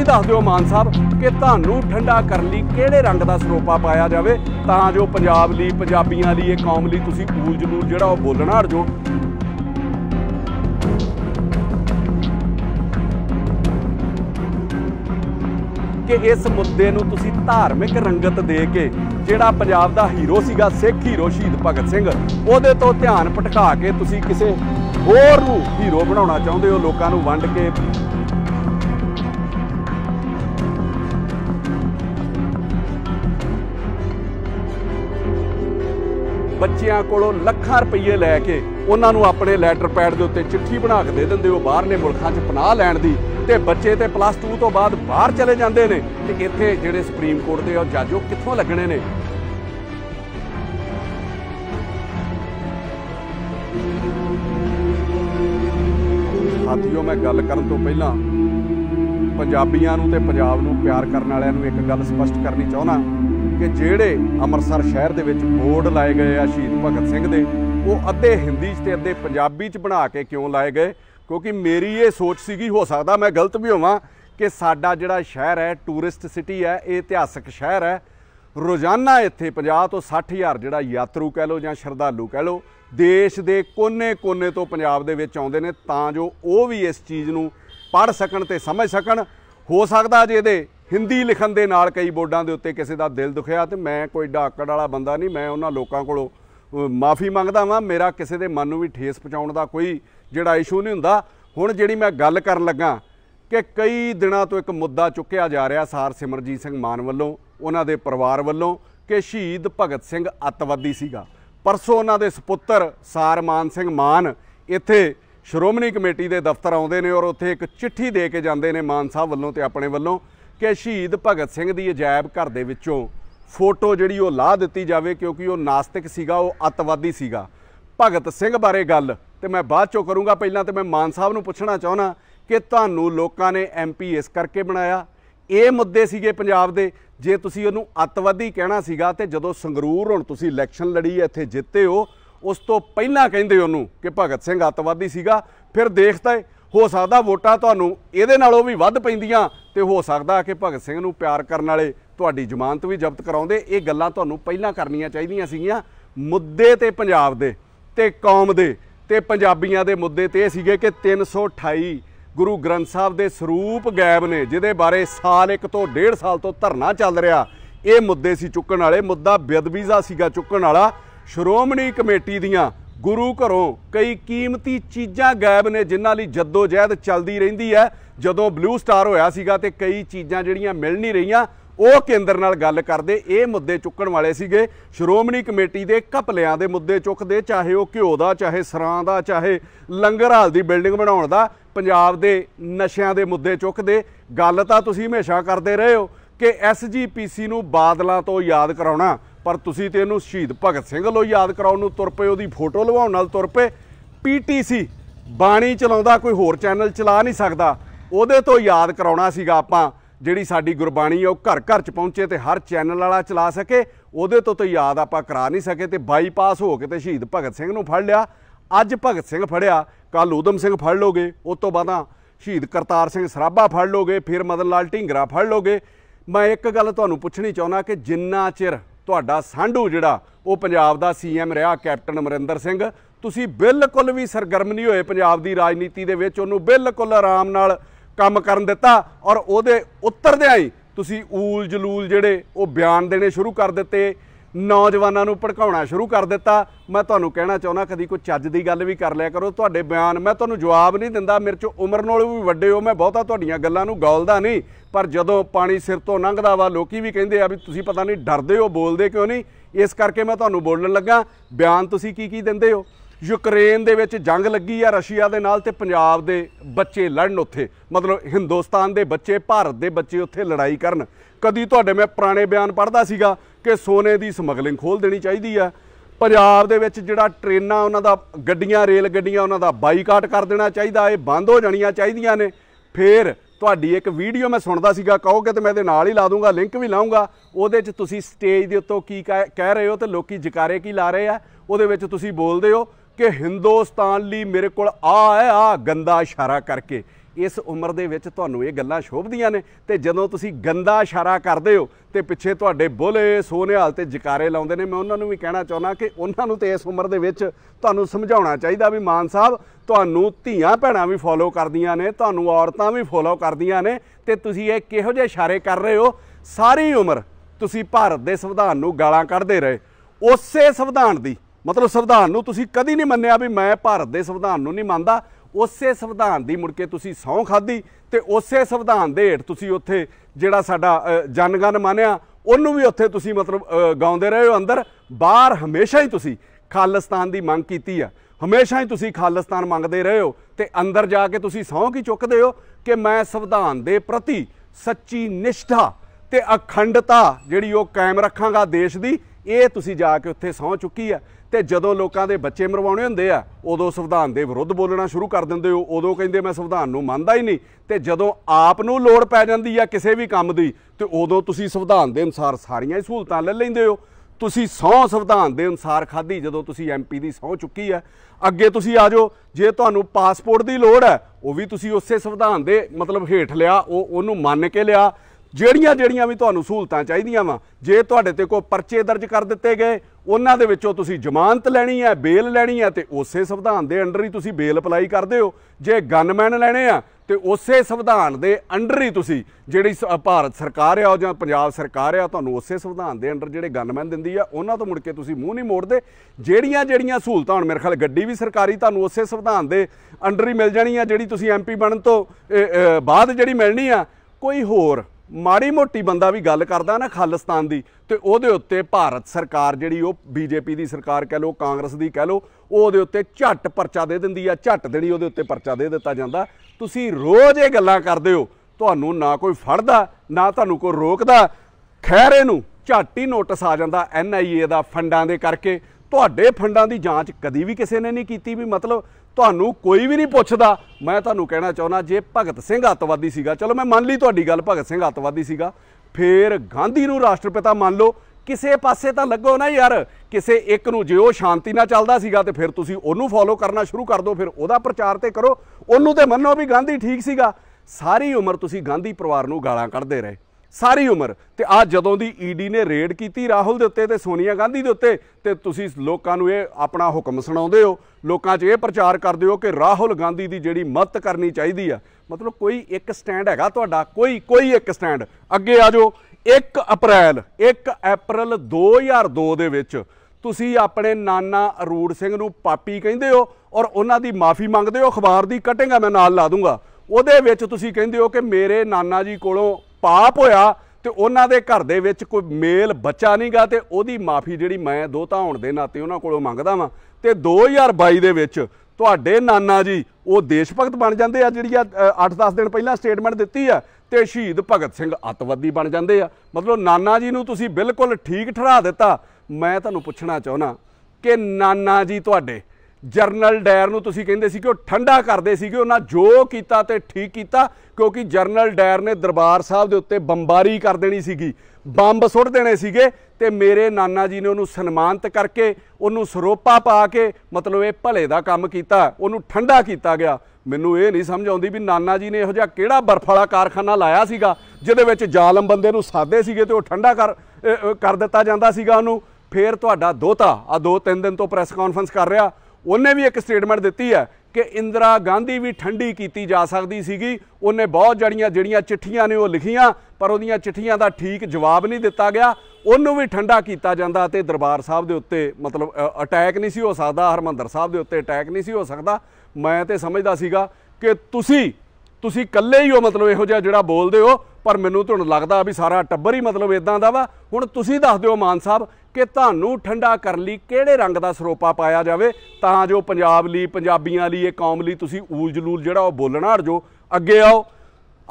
ਤੁਸੀਂ ਦੱਸ ਦਿਓ ਮਾਨ ਸਾਹਿਬ ਕਿ ਤੁਹਾਨੂੰ ਠੰਡਾ ਕਰਨ ਲਈ ਕਿਹੜੇ ਰੰਗ ਦਾ ਸਰੋਪਾ ਪਾਇਆ ਜਾਵੇ ਤਾਂ ਜੋ ਪੰਜਾਬ ਲਈ ਪੰਜਾਬੀਆਂ ਲਈ ਇਹ ਕੌਮ ਲਈ ਤੁਸੀਂ ਕੂਲ ਜਨੂਰ ਜਿਹੜਾ ਉਹ ਬੋਲਣਾ ਅਰਜੋ ਕਿ ਇਸ ਮੁੱਦੇ ਨੂੰ ਤੁਸੀਂ ਧਾਰਮਿਕ ਰੰਗਤ ਦੇ ਕੇ ਜਿਹੜਾ ਪੰਜਾਬ ਦਾ ਹੀਰੋ ਸੀਗਾ ਸਿੱਖ ਹੀਰੋ ਸ਼ਹੀਦ ਭਗਤ ਸਿੰਘ ਉਹਦੇ ਤੋਂ ਧਿਆਨ ਭਟਕਾ ਕੇ ਤੁਸੀਂ ਕਿਸੇ ਹੋਰ ਨੂੰ ਹੀਰੋ ਬਣਾਉਣਾ ਚਾਹੁੰਦੇ ਹੋ ਲੋਕਾਂ ਨੂੰ ਵੰਡ ਕੇ ਬੱਚਿਆਂ ਕੋਲੋਂ ਲੱਖਾਂ ਰੁਪਏ ਲੈ ਕੇ ਉਹਨਾਂ ਨੂੰ ਆਪਣੇ ਲੈਟਰ ਪੈਡ ਦੇ ਉੱਤੇ ਚਿੱਠੀ ਬਣਾ ਕੇ ਦੇ ਦਿੰਦੇ ਉਹ ਬਾਹਰਲੇ ਮੁਲਕਾਂ 'ਚ ਪਨਾਹ ਲੈਣ ਦੀ ਤੇ ਬੱਚੇ ਤੇ ਪਲੱਸ 2 ਤੋਂ ਬਾਅਦ ਬਾਹਰ ਚਲੇ ਜਾਂਦੇ ਨੇ ਤੇ ਇੱਥੇ ਜਿਹੜੇ ਸੁਪਰੀਮ ਕੋਰਟ ਦੇ ਜੱਜ ਉਹ ਕਿੱਥੋਂ ਲੱਗਣੇ ਨੇ ਸਾਥੀਓ ਮੈਂ ਗੱਲ ਕਰਨ ਤੋਂ ਪਹਿਲਾਂ ਪੰਜਾਬੀਆਂ ਨੂੰ ਤੇ ਪੰਜਾਬ ਨੂੰ ਪਿਆਰ ਕਰਨ ਵਾਲਿਆਂ ਨੂੰ ਇੱਕ ਗੱਲ ਸਪਸ਼ਟ ਕਰਨੀ ਚਾਹੁੰਦਾ ਕਿ ਜਿਹੜੇ ਅੰਮ੍ਰਿਤਸਰ ਸ਼ਹਿਰ ਦੇ ਵਿੱਚ ਬੋਰਡ ਲਾਏ ਗਏ ਆ ਸ਼ਹੀਦ ਭਗਤ ਸਿੰਘ ਦੇ ਉਹ ਅੱਧੇ ਹਿੰਦੀ 'ਚ ਤੇ ਅੱਧੇ ਪੰਜਾਬੀ 'ਚ ਬਣਾ ਕੇ ਕਿਉਂ ਲਾਏ ਗਏ ਕਿਉਂਕਿ ਮੇਰੀ ਇਹ ਸੋਚ ਸੀਗੀ ਹੋ ਸਕਦਾ ਮੈਂ ਗਲਤ ਵੀ ਹੋਵਾਂ ਕਿ ਸਾਡਾ ਜਿਹੜਾ ਸ਼ਹਿਰ ਹੈ ਟੂਰਿਸਟ ਸਿਟੀ ਹੈ ਇਹ ਇਤਿਹਾਸਕ ਸ਼ਹਿਰ ਹੈ ਰੋਜ਼ਾਨਾ ਇੱਥੇ 50 ਤੋਂ 60000 ਜਿਹੜਾ ਯਾਤਰੂ ਕਹਿ ਲਓ ਜਾਂ ਸ਼ਰਧਾਲੂ ਕਹਿ ਲਓ ਦੇਸ਼ ਦੇ ਕੋਨੇ-ਕੋਨੇ ਤੋਂ ਪੰਜਾਬ ਦੇ ਵਿੱਚ ਆਉਂਦੇ ਨੇ ਤਾਂ ਜੋ ਉਹ ਵੀ ਇਸ ਚੀਜ਼ ਨੂੰ ਪੜ੍ਹ ਸਕਣ ਤੇ ਸਮਝ ਸਕਣ ਹੋ ਸਕਦਾ ਜੇ ਇਹਦੇ ਹਿੰਦੀ ਲਿਖਣ ਦੇ ਨਾਲ ਕਈ ਬੋਰਡਾਂ ਦੇ ਉੱਤੇ ਕਿਸੇ ਦਾ ਦਿਲ ਦੁਖਿਆ ਤੇ ਮੈਂ ਕੋਈ ਢਾਕੜ ਵਾਲਾ ਬੰਦਾ ਨਹੀਂ ਮੈਂ ਉਹਨਾਂ ਲੋਕਾਂ ਕੋਲੋਂ ਮਾਫੀ ਮੰਗਦਾ ਵਾਂ ਮੇਰਾ ਕਿਸੇ ਦੇ ਮਨ ਨੂੰ ਵੀ ਠੇਸ ਪਹੁੰਚਾਉਣ ਦਾ ਕੋਈ ਜਿਹੜਾ ਇਸ਼ੂ ਨਹੀਂ ਹੁੰਦਾ ਹੁਣ ਜਿਹੜੀ ਮੈਂ ਗੱਲ ਕਰਨ ਲੱਗਾ ਕਿ ਕਈ ਦਿਨਾਂ ਤੋਂ ਇੱਕ ਮੁੱਦਾ ਚੁੱਕਿਆ ਜਾ ਰਿਹਾ ਸਾਰ ਸਿਮਰਜੀਤ ਸਿੰਘ ਮਾਨ ਵੱਲੋਂ ਉਹਨਾਂ ਦੇ ਪਰਿਵਾਰ ਵੱਲੋਂ ਕਿ ਸ਼ਹੀਦ ਭਗਤ ਸਿੰਘ ਅਤਵਾਦੀ ਸੀਗਾ ਪਰਸੋਂ ਉਹਨਾਂ ਦੇ ਸੁਪੁੱਤਰ ਸਾਰ ਮਾਨ ਸਿੰਘ ਮਾਨ ਇੱਥੇ ਸ਼੍ਰੋਮਣੀ ਕਮੇਟੀ ਦੇ ਦਫ਼ਤਰ ਆਉਂਦੇ ਨੇ ਔਰ ਉੱਥੇ ਇੱਕ ਚਿੱਠੀ ਦੇ ਕੇ ਜਾਂਦੇ ਨੇ ਮਾਨ ਸਾਹਿਬ ਵੱਲੋਂ ਤੇ ਆਪਣੇ ਵੱਲੋਂ ਕਿ ਸ਼ਹੀਦ ਭਗਤ ਸਿੰਘ ਦੀ ਅਜਾਇਬ ਘਰ ਦੇ ਵਿੱਚੋਂ ਫੋਟੋ ਜਿਹੜੀ ਉਹ ਲਾ ਦਿੱਤੀ ਜਾਵੇ ਕਿਉਂਕਿ ਉਹ ਨਾਸਤਿਕ ਸੀਗਾ ਉਹ ਅਤਵਾਦੀ ਸੀਗਾ ਭਗਤ ਸਿੰਘ ਬਾਰੇ ਗੱਲ ਤੇ ਮੈਂ ਬਾਅਦ ਚੋਂ ਕਰੂੰਗਾ ਪਹਿਲਾਂ ਤੇ ਮੈਂ ਮਾਨ ਸਾਹਿਬ ਨੂੰ ਪੁੱਛਣਾ ਚਾਹਣਾ ਕਿ ਤੁਹਾਨੂੰ ਲੋਕਾਂ ਨੇ ਐਮਪੀ ਇਸ ਕਰਕੇ ਬਣਾਇਆ ਇਹ ਮੁੱਦੇ ਸੀਗੇ ਪੰਜਾਬ ਦੇ ਜੇ ਤੁਸੀਂ ਉਹਨੂੰ ਅਤਵਾਦੀ ਕਹਿਣਾ ਸੀਗਾ ਤੇ ਜਦੋਂ ਸੰਗਰੂਰ ਹੁਣ ਤੁਸੀਂ ਇਲੈਕਸ਼ਨ ਲੜੀ ਇੱਥੇ ਜਿੱਤੇ ਹੋ ਉਸ ਤੋਂ ਪਹਿਲਾਂ ਕਹਿੰਦੇ ਉਹਨੂੰ ਕਿ ਭਗਤ ਸਿੰਘ ਅਤਵਾਦੀ ਸੀਗਾ ਫਿਰ ਦੇਖਦਾ ਹੋ ਸਕਦਾ ਵੋਟਾਂ ਤੁਹਾਨੂੰ ਇਹਦੇ ਨਾਲੋਂ ਵੀ ਵੱਧ ਪੈਂਦੀਆਂ ਤੇ ਹੋ ਸਕਦਾ ਕਿ ਭਗਤ ਸਿੰਘ ਨੂੰ ਪਿਆਰ ਕਰਨ ਵਾਲੇ ਤੁਹਾਡੀ ਜ਼ਮਾਨਤ ਵੀ ਜ਼ਬਤ ਕਰਾਉਂਦੇ ਇਹ ਗੱਲਾਂ ਤੁਹਾਨੂੰ ਪਹਿਲਾਂ ਕਰਨੀਆਂ ਚਾਹੀਦੀਆਂ ਸੀਗੀਆਂ ਮੁੱਦੇ ਤੇ ਪੰਜਾਬ ਦੇ ਤੇ ਕੌਮ ਦੇ ਤੇ ਪੰਜਾਬੀਆਂ ਦੇ ਮੁੱਦੇ ਤੇ ਇਹ ਸੀਗੇ ਕਿ 328 ਗੁਰੂ ਗ੍ਰੰਥ ਸਾਹਿਬ ਦੇ ਸਰੂਪ ਗਾਇਬ ਨੇ ਜਿਹਦੇ ਬਾਰੇ ਸਾਲ ਇੱਕ ਤੋਂ ਡੇਢ ਸਾਲ ਤੋਂ ਧਰਨਾ ਚੱਲ ਰਿਹਾ ਇਹ ਮੁੱਦੇ ਸੀ ਚੁੱਕਣ ਵਾਲੇ ਮੁੱਦਾ ਬਿਦਵੀਜ਼ਾ ਸੀਗਾ ਚੁੱਕਣ ਵਾਲਾ ਸ਼੍ਰੋਮਣੀ ਕਮੇਟੀ ਦੀਆਂ ਗੁਰੂ ਘਰੋਂ ਕਈ ਕੀਮਤੀ ਚੀਜ਼ਾਂ ਗਾਇਬ ਨੇ ਜਿਨ੍ਹਾਂ ਲਈ ਜਦੋਜਹਿਦ ਚੱਲਦੀ ਰਹਿੰਦੀ ਹੈ ਜਦੋਂ ਬਲੂ ਸਟਾਰ ਹੋਇਆ ਸੀਗਾ ਤੇ ਕਈ ਚੀਜ਼ਾਂ ਜਿਹੜੀਆਂ ਮਿਲ ਨਹੀਂ ਰਹੀਆਂ ਉਹ ਕੇਂਦਰ ਨਾਲ ਗੱਲ ਕਰਦੇ ਇਹ ਮੁੱਦੇ ਚੁੱਕਣ ਵਾਲੇ ਸੀਗੇ ਸ਼੍ਰੋਮਣੀ ਕਮੇਟੀ ਦੇ ਘਪਲਿਆਂ ਦੇ ਮੁੱਦੇ ਚੁੱਕਦੇ ਚਾਹੇ ਉਹ ਘਿਓ ਦਾ ਚਾਹੇ ਸਰਾਂ ਦਾ ਚਾਹੇ ਲੰਗਰ ਹਾਲ ਦੀ ਬਿਲਡਿੰਗ ਬਣਾਉਣ ਦਾ ਪੰਜਾਬ ਦੇ ਨਸ਼ਿਆਂ ਦੇ ਮੁੱਦੇ ਚੁੱਕਦੇ ਗੱਲ ਤਾਂ ਤੁਸੀਂ ਹਮੇਸ਼ਾ ਕਰਦੇ ਰਹੇ ਹੋ ਕਿ ਐਸਜੀਪੀਸੀ ਨੂੰ ਬਾਦਲਾਂ ਤੋਂ ਯਾਦ ਕਰਾਉਣਾ ਪਰ ਤੁਸੀਂ ਤੇ ਇਹਨੂੰ ਸ਼ਹੀਦ ਭਗਤ ਸਿੰਘ ਲੋ ਯਾਦ ਕਰਾਉਣ ਨੂੰ ਤੁਰ ਪਏ ਉਹਦੀ ਫੋਟੋ ਲਵਾਉਣ ਨਾਲ ਤੁਰ ਪਏ ਪੀਟੀਸੀ ਬਾਣੀ ਚਲਾਉਂਦਾ ਕੋਈ ਹੋਰ ਚੈਨਲ ਚਲਾ ਨਹੀਂ ਸਕਦਾ ਉਹਦੇ ਤੋਂ ਯਾਦ ਕਰਾਉਣਾ ਸੀਗਾ ਆਪਾਂ ਜਿਹੜੀ ਸਾਡੀ ਗੁਰਬਾਣੀ ਉਹ ਘਰ ਘਰ ਚ ਪਹੁੰਚੇ ਤੇ ਹਰ ਚੈਨਲ ਵਾਲਾ ਚਲਾ ਸਕੇ ਉਹਦੇ ਤੋਂ ਤਾਂ ਯਾਦ ਆਪਾਂ ਕਰਾ ਨਹੀਂ ਸਕੇ ਤੇ ਬਾਈਪਾਸ ਹੋ ਕੇ ਤੇ ਸ਼ਹੀਦ ਭਗਤ ਸਿੰਘ ਨੂੰ ਫੜ ਲਿਆ ਅੱਜ ਭਗਤ ਸਿੰਘ ਫੜਿਆ ਕੱਲ ਉਦਮ ਸਿੰਘ ਫੜ ਲੋਗੇ ਉਸ ਤੋਂ ਬਾਅਦਾਂ ਸ਼ਹੀਦ ਕਰਤਾਰ ਸਿੰਘ ਸਰਾਭਾ ਫੜ ਲੋਗੇ ਫਿਰ ਮਦਨ ਲਾਲ ਢਿੰਗਰਾ ਫੜ ਲੋਗੇ ਮੈਂ ਇੱਕ ਗੱਲ ਤੁਹਾਨੂੰ ਪੁੱਛਣੀ ਚਾਹੁੰਦਾ ਕਿ ਜਿੰਨਾ ਚਿਰ ਤੁਹਾਡਾ ਸਾਂਢੂ ਜਿਹੜਾ ਉਹ ਪੰਜਾਬ ਦਾ ਸੀਐਮ ਰਿਹਾ ਕੈਪਟਨ ਅਮਰਿੰਦਰ ਸਿੰਘ ਤੁਸੀਂ ਬਿਲਕੁਲ ਵੀ ਸਰਗਰਮ ਨਹੀਂ ਹੋਏ ਪੰਜਾਬ ਦੀ ਰਾਜਨੀਤੀ ਦੇ ਵਿੱਚ ਉਹਨੂੰ ਬਿਲਕੁਲ ਆਰਾਮ ਨਾਲ ਕੰਮ ਕਰਨ ਦਿੱਤਾ ਔਰ ਉਹਦੇ ਉੱਤਰ ਦੇ ਆਈ ਤੁਸੀਂ ਊਲ ਜਲੂਲ ਜਿਹੜੇ ਉਹ ਬਿਆਨ ਦੇਣੇ ਸ਼ੁਰੂ ਕਰ ਦਿੱਤੇ ਨੌਜਵਾਨਾਂ ਨੂੰ ਭੜਕਾਉਣਾ ਸ਼ੁਰੂ ਕਰ ਦਿੱਤਾ ਮੈਂ ਤੁਹਾਨੂੰ ਕਹਿਣਾ ਚਾਹੁੰਦਾ ਕਦੀ ਕੋਈ ਚੱਜ ਦੀ ਗੱਲ ਵੀ ਕਰ ਲਿਆ ਕਰੋ ਤੁਹਾਡੇ ਬਿਆਨ ਮੈਂ ਤੁਹਾਨੂੰ ਜਵਾਬ ਨਹੀਂ ਦਿੰਦਾ ਮੇਰੇ ਚ ਉਮਰ ਨਾਲੋਂ ਵੀ ਵੱਡੇ ਹੋ ਮੈਂ ਬਹੁਤਾ ਤੁਹਾਡੀਆਂ ਗੱਲਾਂ ਨੂੰ ਗੌਲਦਾ ਨਹੀਂ ਪਰ ਜਦੋਂ ਪਾਣੀ ਸਿਰ ਤੋਂ ਲੰਘਦਾ ਵਾ ਲੋਕੀ ਵੀ ਕਹਿੰਦੇ ਆ ਵੀ ਤੁਸੀਂ ਪਤਾ ਨਹੀਂ ਡਰਦੇ ਹੋ ਬੋਲਦੇ ਕਿਉਂ ਨਹੀਂ ਇਸ ਕਰਕੇ ਮੈਂ ਤੁਹਾਨੂੰ ਬੋਲਣ ਲੱਗਾ ਬਿਆਨ ਤੁਸੀਂ ਕੀ ਕੀ ਦਿੰਦੇ ਹੋ ਯੂਕਰੇਨ ਦੇ ਵਿੱਚ ਜੰਗ ਲੱਗੀ ਆ ਰਸ਼ੀਆ ਦੇ ਨਾਲ ਤੇ ਪੰਜਾਬ ਦੇ ਬੱਚੇ ਲੜਨ ਉੱਥੇ ਮਤਲਬ ਹਿੰਦੁਸਤਾਨ ਦੇ ਬੱਚੇ ਭਾਰਤ ਦੇ ਬੱਚੇ ਉੱਥੇ ਲੜਾਈ ਕਰਨ ਕਦੀ ਤੁਹਾਡੇ ਮੈਂ ਪੁਰਾਣੇ ਬਿਆਨ ਪੜ੍ਹਦਾ ਸੀਗਾ ਕਿ ਸੋਨੇ ਦੀ ਸਮਗਲਿੰਗ ਖੋਲ ਦੇਣੀ ਚਾਹੀਦੀ ਆ ਪੰਜਾਬ ਦੇ ਵਿੱਚ ਜਿਹੜਾ ਟ੍ਰੇਨਾਂ ਉਹਨਾਂ ਦਾ ਗੱਡੀਆਂ ਰੇਲ ਗੱਡੀਆਂ ਉਹਨਾਂ ਦਾ ਬਾਈਕਾਟ ਕਰ ਦੇਣਾ ਚਾਹੀਦਾ ਇਹ ਬੰਦ ਹੋ ਜਾਣੀਆਂ ਚਾਹੀਦੀਆਂ ਨੇ ਫੇਰ ਤੁਹਾਡੀ ਇੱਕ ਵੀਡੀਓ ਮੈਂ ਸੁਣਦਾ ਸੀਗਾ ਕਹੋਗੇ ਤੇ ਮੈਂ ਇਹਦੇ ਨਾਲ ਹੀ ਲਾ ਦੂੰਗਾ ਲਿੰਕ ਵੀ ਲਾਉਂਗਾ ਉਹਦੇ 'ਚ ਤੁਸੀਂ ਸਟੇਜ ਦੇ ਉੱਤੋਂ ਕੀ ਕਹਿ ਰਹੇ ਹੋ ਤੇ ਲੋਕੀ ਜਕਾਰੇ ਕੀ ਲਾ ਰਹੇ ਆ ਉਹਦੇ ਵਿੱਚ ਤੁਸੀਂ ਬੋਲਦੇ ਹੋ ਕਿ ਹਿੰਦੁਸਤਾਨ ਲਈ ਮੇਰੇ ਕੋਲ ਆ ਆ ਗੰਦਾ ਇਸ਼ਾਰਾ ਕਰਕੇ ਇਸ ਉਮਰ ਦੇ ਵਿੱਚ ਤੁਹਾਨੂੰ ਇਹ ਗੱਲਾਂ ਸ਼ੋਭਦੀਆਂ ਨੇ ਤੇ ਜਦੋਂ ਤੁਸੀਂ ਗੰਦਾ ਇਸ਼ਾਰਾ ਕਰਦੇ ਹੋ ਤੇ ਪਿੱਛੇ ਤੁਹਾਡੇ ਬੁੱਲੇ ਸੋਨਿਆਲ ਤੇ ਜਕਾਰੇ ਲਾਉਂਦੇ ਨੇ ਮੈਂ ਉਹਨਾਂ ਨੂੰ ਵੀ ਕਹਿਣਾ ਚਾਹੁੰਦਾ ਕਿ ਉਹਨਾਂ ਨੂੰ ਤੇ ਇਸ ਉਮਰ ਦੇ ਵਿੱਚ ਤੁਹਾਨੂੰ ਸਮਝਾਉਣਾ ਚਾਹੀਦਾ ਵੀ ਮਾਨ ਸਾਹਿਬ ਤੁਹਾਨੂੰ ਧੀਆਂ ਭੈਣਾਂ ਵੀ ਫੋਲੋ ਕਰਦੀਆਂ ਨੇ ਤੁਹਾਨੂੰ ਔਰਤਾਂ ਵੀ ਫੋਲੋ ਕਰਦੀਆਂ ਨੇ ਤੇ ਤੁਸੀਂ ਇਹ ਕਿਹੋ ਜਿਹੇ ਇਸ਼ਾਰੇ ਕਰ ਰਹੇ ਹੋ ਸਾਰੀ ਉਮਰ ਤੁਸੀਂ ਭਾਰਤ ਦੇ ਸੰਵਿਧਾਨ ਨੂੰ ਗਾਲਾਂ ਕੱਢਦੇ ਰਹੇ ਉਸੇ ਸੰਵਿਧਾਨ ਦੀ ਮਤਲਬ ਸੰਵਿਧਾਨ ਨੂੰ ਤੁਸੀਂ ਕਦੀ ਨਹੀਂ ਮੰਨਿਆ ਵੀ ਮੈਂ ਭਾਰਤ ਦੇ ਸੰਵਿਧਾਨ ਨੂੰ ਨਹੀਂ ਮੰਨਦਾ ਉਸੇ ਸੰਵਿਧਾਨ ਦੀ ਮੁੜ ਕੇ ਤੁਸੀਂ ਸੌਂ ਖਾਦੀ ਤੇ ਉਸੇ ਸੰਵਿਧਾਨ ਦੇ ਹੇਠ ਤੁਸੀਂ ਉੱਥੇ ਜਿਹੜਾ ਸਾਡਾ ਜਨਗਨ ਮੰਨਿਆ ਉਹਨੂੰ ਵੀ ਉੱਥੇ ਤੁਸੀਂ ਮਤਲਬ ਗਾਉਂਦੇ ਰਹੇ ਹੋ ਅੰਦਰ ਬਾਹਰ ਹਮੇਸ਼ਾ ਹੀ ਤੁਸੀਂ ਖਾਲਿਸਤਾਨ ਦੀ ਮੰਗ ਕੀਤੀ ਆ ਹਮੇਸ਼ਾ ਹੀ ਤੁਸੀਂ ਖਾਲਸਤਾਨ ਮੰਗਦੇ ਰਹੇ ਹੋ ਤੇ ਅੰਦਰ ਜਾ ਕੇ ਤੁਸੀਂ ਸੌਂ ਕੀ ਚੁੱਕਦੇ ਹੋ ਕਿ ਮੈਂ ਸੰਵਿਧਾਨ ਦੇ ਪ੍ਰਤੀ ਸੱਚੀ ਨਿਸ਼ਠਾ ਤੇ ਅਖੰਡਤਾ ਜਿਹੜੀ ਉਹ ਕਾਇਮ ਰੱਖਾਂਗਾ ਦੇਸ਼ ਦੀ ਇਹ ਤੁਸੀਂ ਜਾ ਕੇ ਉੱਥੇ ਸੌਂ ਚੁੱਕੀ ਆ ਤੇ ਜਦੋਂ ਲੋਕਾਂ ਦੇ ਬੱਚੇ ਮਰਵਾਉਣੇ ਹੁੰਦੇ ਆ ਉਦੋਂ ਸੰਵਿਧਾਨ ਦੇ ਵਿਰੁੱਧ ਬੋਲਣਾ ਸ਼ੁਰੂ ਕਰ ਦਿੰਦੇ ਹੋ ਉਦੋਂ ਕਹਿੰਦੇ ਮੈਂ ਸੰਵਿਧਾਨ ਨੂੰ ਮੰਨਦਾ ਹੀ ਨਹੀਂ ਤੇ ਜਦੋਂ ਆਪ ਨੂੰ ਲੋੜ ਪੈ ਜਾਂਦੀ ਆ ਕਿਸੇ ਵੀ ਕੰਮ ਦੀ ਤੇ ਉਦੋਂ ਤੁਸੀਂ ਸੰਵਿਧਾਨ ਦੇ ਅਨੁਸਾਰ ਸਾਰੀਆਂ ਹੀ ਸਹੂਲਤਾਂ ਲੈ ਲੈਂਦੇ ਹੋ ਤੁਸੀਂ ਸੌ ਸੰਵਿਧਾਨ ਦੇ ਅਨੁਸਾਰ ਖਾਦੀ ਜਦੋਂ ਤੁਸੀਂ ਐਮਪੀ ਦੀ ਸੌ ਚੁੱਕੀ ਹੈ ਅੱਗੇ ਤੁਸੀਂ ਆ ਜਾਓ ਜੇ ਤੁਹਾਨੂੰ ਪਾਸਪੋਰਟ ਦੀ ਲੋੜ ਹੈ ਉਹ ਵੀ ਤੁਸੀਂ ਉਸੇ ਸੰਵਿਧਾਨ ਦੇ ਮਤਲਬ ਹੇਠ ਲਿਆ ਉਹ ਉਹਨੂੰ ਮੰਨ ਕੇ ਲਿਆ ਜਿਹੜੀਆਂ ਜਿਹੜੀਆਂ ਵੀ ਤੁਹਾਨੂੰ ਸਹੂਲਤਾਂ ਚਾਹੀਦੀਆਂ ਵਾ ਜੇ ਤੁਹਾਡੇ ਤੇ ਕੋਈ ਪਰਚੇ ਦਰਜ ਕਰ ਦਿੱਤੇ ਗਏ ਉਹਨਾਂ ਦੇ ਵਿੱਚੋਂ ਤੁਸੀਂ ਜ਼ਮਾਨਤ ਲੈਣੀ ਹੈ ਬੇਲ ਲੈਣੀ ਹੈ ਤੇ ਉਸੇ ਸੰਵਿਧਾਨ ਦੇ ਅੰਡਰ ਹੀ ਤੁਸੀਂ ਬੇਲ ਅਪਲਾਈ ਕਰਦੇ ਹੋ ਜੇ ਗਨਮੈਨ ਲੈਣੇ ਆ ਤੇ ਉਸੇ ਸੰਵਿਧਾਨ ਦੇ ਅੰਡਰ ਹੀ ਤੁਸੀਂ ਜਿਹੜੀ ਭਾਰਤ ਸਰਕਾਰ ਆ ਜਾਂ ਪੰਜਾਬ ਸਰਕਾਰ ਆ ਤੁਹਾਨੂੰ ਉਸੇ ਸੰਵਿਧਾਨ ਦੇ ਅੰਡਰ ਜਿਹੜੇ ਗਨਮੈਨ ਦਿੰਦੀ ਆ ਉਹਨਾਂ ਤੋਂ ਮੁੜ ਕੇ ਤੁਸੀਂ ਮੂੰਹ ਨਹੀਂ ਮੋੜਦੇ ਜਿਹੜੀਆਂ ਜਿਹੜੀਆਂ ਸਹੂਲਤਾਂ ਹੁਣ ਮੇਰੇ ਖਿਆਲ ਗੱਡੀ ਵੀ ਸਰਕਾਰੀ ਤੁਹਾਨੂੰ ਉਸੇ ਸੰਵਿਧਾਨ ਦੇ ਅੰਡਰ ਹੀ ਮਿਲ ਜਾਣੀ ਆ ਜਿਹੜੀ ਤੁਸੀਂ ਐਮਪੀ ਬਣਨ ਤੋਂ ਬਾਅਦ ਜਿਹੜੀ ਮਿਲਣੀ ਆ ਕੋਈ ਹੋਰ ਮਾੜੀ ਮੋਟੀ ਬੰਦਾ ਵੀ ਗੱਲ ਕਰਦਾ ਨਾ ਖਾਲਿਸਤਾਨ ਦੀ ਤੇ ਉਹਦੇ ਉੱਤੇ ਭਾਰਤ ਸਰਕਾਰ ਜਿਹੜੀ ਉਹ ਬੀਜੇਪੀ ਦੀ ਸਰਕਾਰ ਕਹਿ ਲੋ ਕਾਂਗਰਸ ਦੀ ਕਹਿ ਲੋ ਉਹਦੇ ਉੱਤੇ ਝੱਟ ਪਰਚਾ ਦੇ ਦਿੰਦੀ ਆ ਝੱਟ ਦੇਣੀ ਉਹਦੇ ਉੱਤੇ ਪਰਚਾ ਦੇ ਦਿੱਤਾ ਜਾਂਦਾ ਤੁਸੀਂ ਰੋਜ਼ ਇਹ ਗੱਲਾਂ ਕਰਦੇ ਹੋ ਤੁਹਾਨੂੰ ਨਾ ਕੋਈ ਫੜਦਾ ਨਾ ਤੁਹਾਨੂੰ ਕੋਈ ਰੋਕਦਾ ਖੈਰ ਇਹਨੂੰ ਝੱਟ ਹੀ ਨੋਟਿਸ ਆ ਜਾਂਦਾ ਐਨਆਈਏ ਦਾ ਫੰਡਾਂ ਦੇ ਕਰਕੇ ਤੁਹਾਡੇ ਫੰਡਾਂ ਦੀ ਜਾਂਚ ਕਦੀ ਵੀ ਕਿਸੇ ਨੇ ਨਹੀਂ ਕੀਤੀ ਵੀ ਮਤਲਬ ਤੁਹਾਨੂੰ ਕੋਈ ਵੀ ਨਹੀਂ ਪੁੱਛਦਾ ਮੈਂ ਤੁਹਾਨੂੰ ਕਹਿਣਾ ਚਾਹੁੰਦਾ ਜੇ ਭਗਤ ਸਿੰਘ ਅਤਵਾਦੀ ਸੀਗਾ ਚਲੋ ਮੈਂ ਮੰਨ ਲਈ ਤੁਹਾਡੀ ਗੱਲ ਭਗਤ ਸਿੰਘ ਅਤਵਾਦੀ ਸੀਗਾ ਫੇਰ ਗਾਂਧੀ ਨੂੰ ਰਾਸ਼ਟਰਪਿਤਾ ਮੰਨ ਲਓ ਕਿਸੇ ਪਾਸੇ ਤਾਂ ਲੱਗੋ ਨਾ ਯਾਰ ਕਿਸੇ ਇੱਕ ਨੂੰ ਜੇ ਉਹ ਸ਼ਾਂਤੀ ਨਾਲ ਚੱਲਦਾ ਸੀਗਾ ਤੇ ਫਿਰ ਤੁਸੀਂ ਉਹਨੂੰ ਫੋਲੋ ਕਰਨਾ ਸ਼ੁਰੂ ਕਰ ਦਿਓ ਫਿਰ ਉਹਦਾ ਪ੍ਰਚਾਰ ਤੇ ਕਰੋ ਉਹਨੂੰ ਤੇ ਮੰਨੋ ਵੀ ਗਾਂਧੀ ਠੀਕ ਸੀਗਾ ਸਾਰੀ ਉਮਰ ਤੁਸੀਂ ਗਾਂਧੀ ਪਰਿਵਾਰ ਨੂੰ ਗਾਲਾਂ ਕੱਢਦੇ ਰਹੇ ਸਾਰੀ ਉਮਰ ਤੇ ਆ ਜਦੋਂ ਦੀ ਈਡੀ e ਨੇ ਰੇਡ ਕੀਤੀ ਰਾਹੁਲ ਦੇ ਉੱਤੇ ਤੇ ਸੋਨੀਆ ਗਾਂਧੀ ਦੇ ਉੱਤੇ ਤੇ ਤੁਸੀਂ ਲੋਕਾਂ ਨੂੰ ਇਹ ਆਪਣਾ ਹੁਕਮ ਸੁਣਾਉਂਦੇ ਹੋ ਲੋਕਾਂ 'ਚ ਇਹ ਪ੍ਰਚਾਰ ਕਰਦੇ ਹੋ ਕਿ ਰਾਹੁਲ ਗਾਂਧੀ ਦੀ ਜਿਹੜੀ ਮਤ ਕਰਨੀ ਚਾਹੀਦੀ ਆ ਮਤਲਬ ਕੋਈ ਇੱਕ ਸਟੈਂਡ ਹੈਗਾ ਤੁਹਾਡਾ ਕੋਈ ਕੋਈ ਇੱਕ ਸਟੈਂਡ ਅੱਗੇ ਆ ਜਾਓ 1 ਅਪ੍ਰੈਲ 1 ਅਪ੍ਰੈਲ 2002 ਦੇ ਵਿੱਚ ਤੁਸੀਂ ਆਪਣੇ ਨਾਨਾ ਅਰੂੜ ਸਿੰਘ ਨੂੰ ਪਾਪੀ ਕਹਿੰਦੇ ਹੋ ਔਰ ਉਹਨਾਂ ਦੀ ਮਾਫੀ ਮੰਗਦੇ ਹੋ ਅਖਬਾਰ ਦੀ ਕਟਿੰਗ ਮੈਂ ਨਾਲ ਲਾ ਦੂੰਗਾ ਉਹਦੇ ਵਿੱਚ ਤੁਸੀਂ ਕਹਿੰਦੇ ਹੋ ਕਿ ਮੇਰੇ ਨਾਨਾ ਜੀ ਕੋਲੋਂ ਪਾਪ ਹੋਇਆ ਤੇ ਉਹਨਾਂ ਦੇ ਘਰ ਦੇ ਵਿੱਚ ਕੋਈ ਮੇਲ ਬੱਚਾ ਨਹੀਂਗਾ ਤੇ ਉਹਦੀ ਮਾਫੀ ਜਿਹੜੀ ਮੈਂ ਦੋਤਾ ਹੋਣ ਦੇ ਨਾਤੇ ਉਹਨਾਂ ਕੋਲੋਂ ਮੰਗਦਾ ਵਾਂ ਤੇ 2022 ਦੇ ਵਿੱਚ ਤੁਹਾਡੇ ਨਾਨਾ ਜੀ ਉਹ ਦੇਸ਼ ਭਗਤ ਬਣ ਜਾਂਦੇ ਆ ਜਿਹੜੀ ਆ 8-10 ਦਿਨ ਪਹਿਲਾਂ ਸਟੇਟਮੈਂਟ ਦਿੱਤੀ ਆ ਤੇ ਸ਼ਹੀਦ ਭਗਤ ਸਿੰਘ ਅਤਵਾਦੀ ਬਣ ਜਾਂਦੇ ਆ ਮਤਲਬ ਨਾਨਾ ਜੀ ਨੂੰ ਤੁਸੀਂ ਬਿਲਕੁਲ ਠੀਕ ਠਰਾ ਦਿੱਤਾ ਮੈਂ ਤੁਹਾਨੂੰ ਪੁੱਛਣਾ ਚਾਹਣਾ ਕਿ ਨਾਨਾ ਜੀ ਤੁਹਾਡੇ ਜਰਨਲ ਡੈਰ ਨੂੰ ਤੁਸੀਂ ਕਹਿੰਦੇ ਸੀ ਕਿ ਉਹ ਠੰਡਾ ਕਰਦੇ ਸੀਗੇ ਉਹਨਾਂ ਜੋ ਕੀਤਾ ਤੇ ਠੀਕ ਕੀਤਾ ਕਿਉਂਕਿ ਜਰਨਲ ਡੈਰ ਨੇ ਦਰਬਾਰ ਸਾਹਿਬ ਦੇ ਉੱਤੇ ਬੰਬਾਰੀ ਕਰ ਦੇਣੀ ਸੀਗੀ ਬੰਬ ਸੁੱਟ ਦੇਣੇ ਸੀਗੇ ਤੇ ਮੇਰੇ ਨਾਨਾ ਜੀ ਨੇ ਉਹਨੂੰ ਸਨਮਾਨਿਤ ਕਰਕੇ ਉਹਨੂੰ ਸਰੋਪਾ ਪਾ ਕੇ ਮਤਲਬ ਇਹ ਭਲੇ ਦਾ ਕੰਮ ਕੀਤਾ ਉਹਨੂੰ ਠੰਡਾ ਕੀਤਾ ਗਿਆ ਮੈਨੂੰ ਇਹ ਨਹੀਂ ਸਮਝ ਆਉਂਦੀ ਵੀ ਨਾਨਾ ਜੀ ਨੇ ਇਹੋ ਜਿਹਾ ਕਿਹੜਾ ਬਰਫ ਵਾਲਾ ਕਾਰਖਾਨਾ ਲਾਇਆ ਸੀਗਾ ਜਿਹਦੇ ਵਿੱਚ ਜ਼ਾਲਮ ਬੰਦੇ ਨੂੰ ਸਾਦੇ ਸੀਗੇ ਤੇ ਉਹ ਠੰਡਾ ਕਰ ਕਰ ਦਿੱਤਾ ਜਾਂਦਾ ਸੀਗਾ ਉਹਨੂੰ ਫੇਰ ਤੁਹਾਡਾ ਦੋਤਾ ਆ ਦੋ ਤਿੰਨ ਦਿਨ ਤੋਂ ਪ੍ਰੈਸ ਕਾਨਫਰੰਸ ਕਰ ਰਿਹਾ ਉਹਨੇ ਵੀ ਇੱਕ ਸਟੇਟਮੈਂਟ ਦਿੱਤੀ ਹੈ ਕਿ ਇੰਦਰਾ ਗਾਂਧੀ ਵੀ ਠੰਡੀ ਕੀਤੀ ਜਾ ਸਕਦੀ ਸੀਗੀ ਉਹਨੇ ਬਹੁਤ ਜੜੀਆਂ ਜਿਹੜੀਆਂ ਚਿੱਠੀਆਂ ਨੇ ਉਹ ਲਿਖੀਆਂ ਪਰ ਉਹਦੀਆਂ ਚਿੱਠੀਆਂ ਦਾ ਠੀਕ ਜਵਾਬ ਨਹੀਂ ਦਿੱਤਾ ਗਿਆ ਉਹਨੂੰ ਵੀ ਠੰਡਾ ਕੀਤਾ ਜਾਂਦਾ ਤੇ ਦਰਬਾਰ ਸਾਹਿਬ ਦੇ ਉੱਤੇ ਮਤਲਬ ਅਟੈਕ ਨਹੀਂ ਸੀ ਹੋ ਸਕਦਾ ਹਰਮੰਦਰ ਸਾਹਿਬ ਦੇ ਉੱਤੇ ਅਟੈਕ ਨਹੀਂ ਸੀ ਹੋ ਸਕਦਾ ਮੈਂ ਤੇ ਸਮਝਦਾ ਸੀਗਾ ਕਿ ਤੁਸੀਂ ਤੁਸੀਂ ਇਕੱਲੇ ਹੀ ਹੋ ਮਤਲਬ ਇਹੋ ਜਿਹਾ ਜਿਹੜਾ ਬੋਲਦੇ ਹੋ ਪਰ ਮੈਨੂੰ ਤੁਹਾਨੂੰ ਲੱਗਦਾ ਵੀ ਸਾਰਾ ਟੱਬਰ ਹੀ ਮਤਲਬ ਇਦਾਂ ਦਾ ਵਾ ਹੁਣ ਤੁਸੀਂ ਦੱਸ ਦਿਓ ਮਾਨ ਸਾਹਿਬ ਕਿ ਤੁਹਾਨੂੰ ਠੰਡਾ ਕਰਨ ਲਈ ਕਿਹੜੇ ਰੰਗ ਦਾ ਸਰੋਪਾ ਪਾਇਆ ਜਾਵੇ ਤਾਂ ਜੋ ਪੰਜਾਬ ਲਈ ਪੰਜਾਬੀਆਂ ਲਈ ਇਹ ਕੌਮ ਲਈ ਤੁਸੀਂ ਊਲ ਜਲੂਲ ਜਿਹੜਾ ਉਹ ਬੋਲਣਾ ਅਰਜੋ ਅੱਗੇ ਆਓ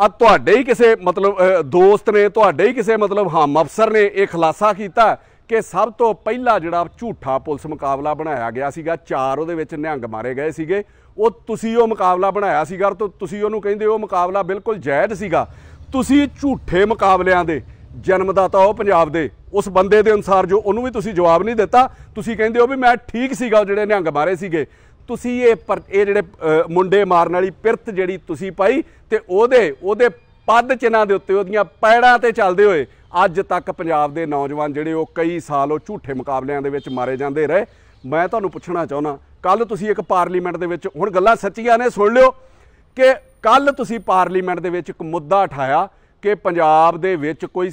ਆ ਤੁਹਾਡੇ ਹੀ ਕਿਸੇ ਮਤਲਬ ਦੋਸਤ ਨੇ ਤੁਹਾਡੇ ਹੀ ਕਿਸੇ ਮਤਲਬ ਹਮ ਅਫਸਰ ਨੇ ਇਹ ਖਲਾਸਾ ਕੀਤਾ ਕਿ ਸਭ ਤੋਂ ਪਹਿਲਾ ਜਿਹੜਾ ਝੂਠਾ ਪੁਲਿਸ ਮੁਕਾਬਲਾ ਬਣਾਇਆ ਗਿਆ ਸੀਗਾ ਚਾਰ ਉਹਦੇ ਵਿੱਚ ਨਿਹੰਗ ਮਾਰੇ ਗਏ ਸੀਗੇ ਉਹ ਤੁਸੀਂ ਉਹ ਮੁਕਾਬਲਾ ਬਣਾਇਆ ਸੀਗਾ ਤੇ ਤੁਸੀਂ ਉਹਨੂੰ ਕਹਿੰਦੇ ਉਹ ਮੁਕਾਬਲਾ ਬਿਲਕੁਲ ਜਾਇਜ਼ ਸੀਗਾ ਤੁਸੀਂ ਝੂਠੇ ਮੁਕਾਬਲਿਆਂ ਦੇ ਜਨਮਦਾਤਾ ਉਹ ਪੰਜਾਬ ਦੇ ਉਸ ਬੰਦੇ ਦੇ ਅਨਸਾਰ ਜੋ ਉਹਨੂੰ ਵੀ ਤੁਸੀਂ ਜਵਾਬ ਨਹੀਂ ਦਿੱਤਾ ਤੁਸੀਂ ਕਹਿੰਦੇ ਹੋ ਵੀ ਮੈਂ ਠੀਕ ਸੀਗਾ ਜਿਹੜੇ ਨਿਹੰਗ ਮਾਰੇ ਸੀਗੇ ਤੁਸੀਂ ਇਹ ਇਹ ਜਿਹੜੇ ਮੁੰਡੇ ਮਾਰਨ ਵਾਲੀ ਪਿਰਤ ਜਿਹੜੀ ਤੁਸੀਂ ਪਾਈ ਤੇ ਉਹਦੇ ਉਹਦੇ ਪੱਦ ਚਿਨਾਂ ਦੇ ਉੱਤੇ ਉਹਦੀਆਂ ਪੈੜਾਂ ਤੇ ਚੱਲਦੇ ਹੋਏ ਅੱਜ ਤੱਕ ਪੰਜਾਬ ਦੇ ਨੌਜਵਾਨ ਜਿਹੜੇ ਉਹ ਕਈ ਸਾਲ ਉਹ ਝੂਠੇ ਮੁਕਾਬਲਿਆਂ ਦੇ ਵਿੱਚ ਮਾਰੇ ਜਾਂਦੇ ਰਹੇ ਮੈਂ ਤੁਹਾਨੂੰ ਪੁੱਛਣਾ ਚਾਹੁੰਦਾ ਕੱਲ ਤੁਸੀਂ ਇੱਕ ਪਾਰਲੀਮੈਂਟ ਦੇ ਵਿੱਚ ਹੁਣ ਗੱਲਾਂ ਸੱਚੀਆਂ ਨੇ ਸੁਣ ਲਿਓ ਕਿ ਕੱਲ ਤੁਸੀਂ ਪਾਰਲੀਮੈਂਟ ਦੇ ਵਿੱਚ ਇੱਕ ਮੁੱਦਾ ਉਠਾਇਆ ਕਿ ਪੰਜਾਬ ਦੇ ਵਿੱਚ ਕੋਈ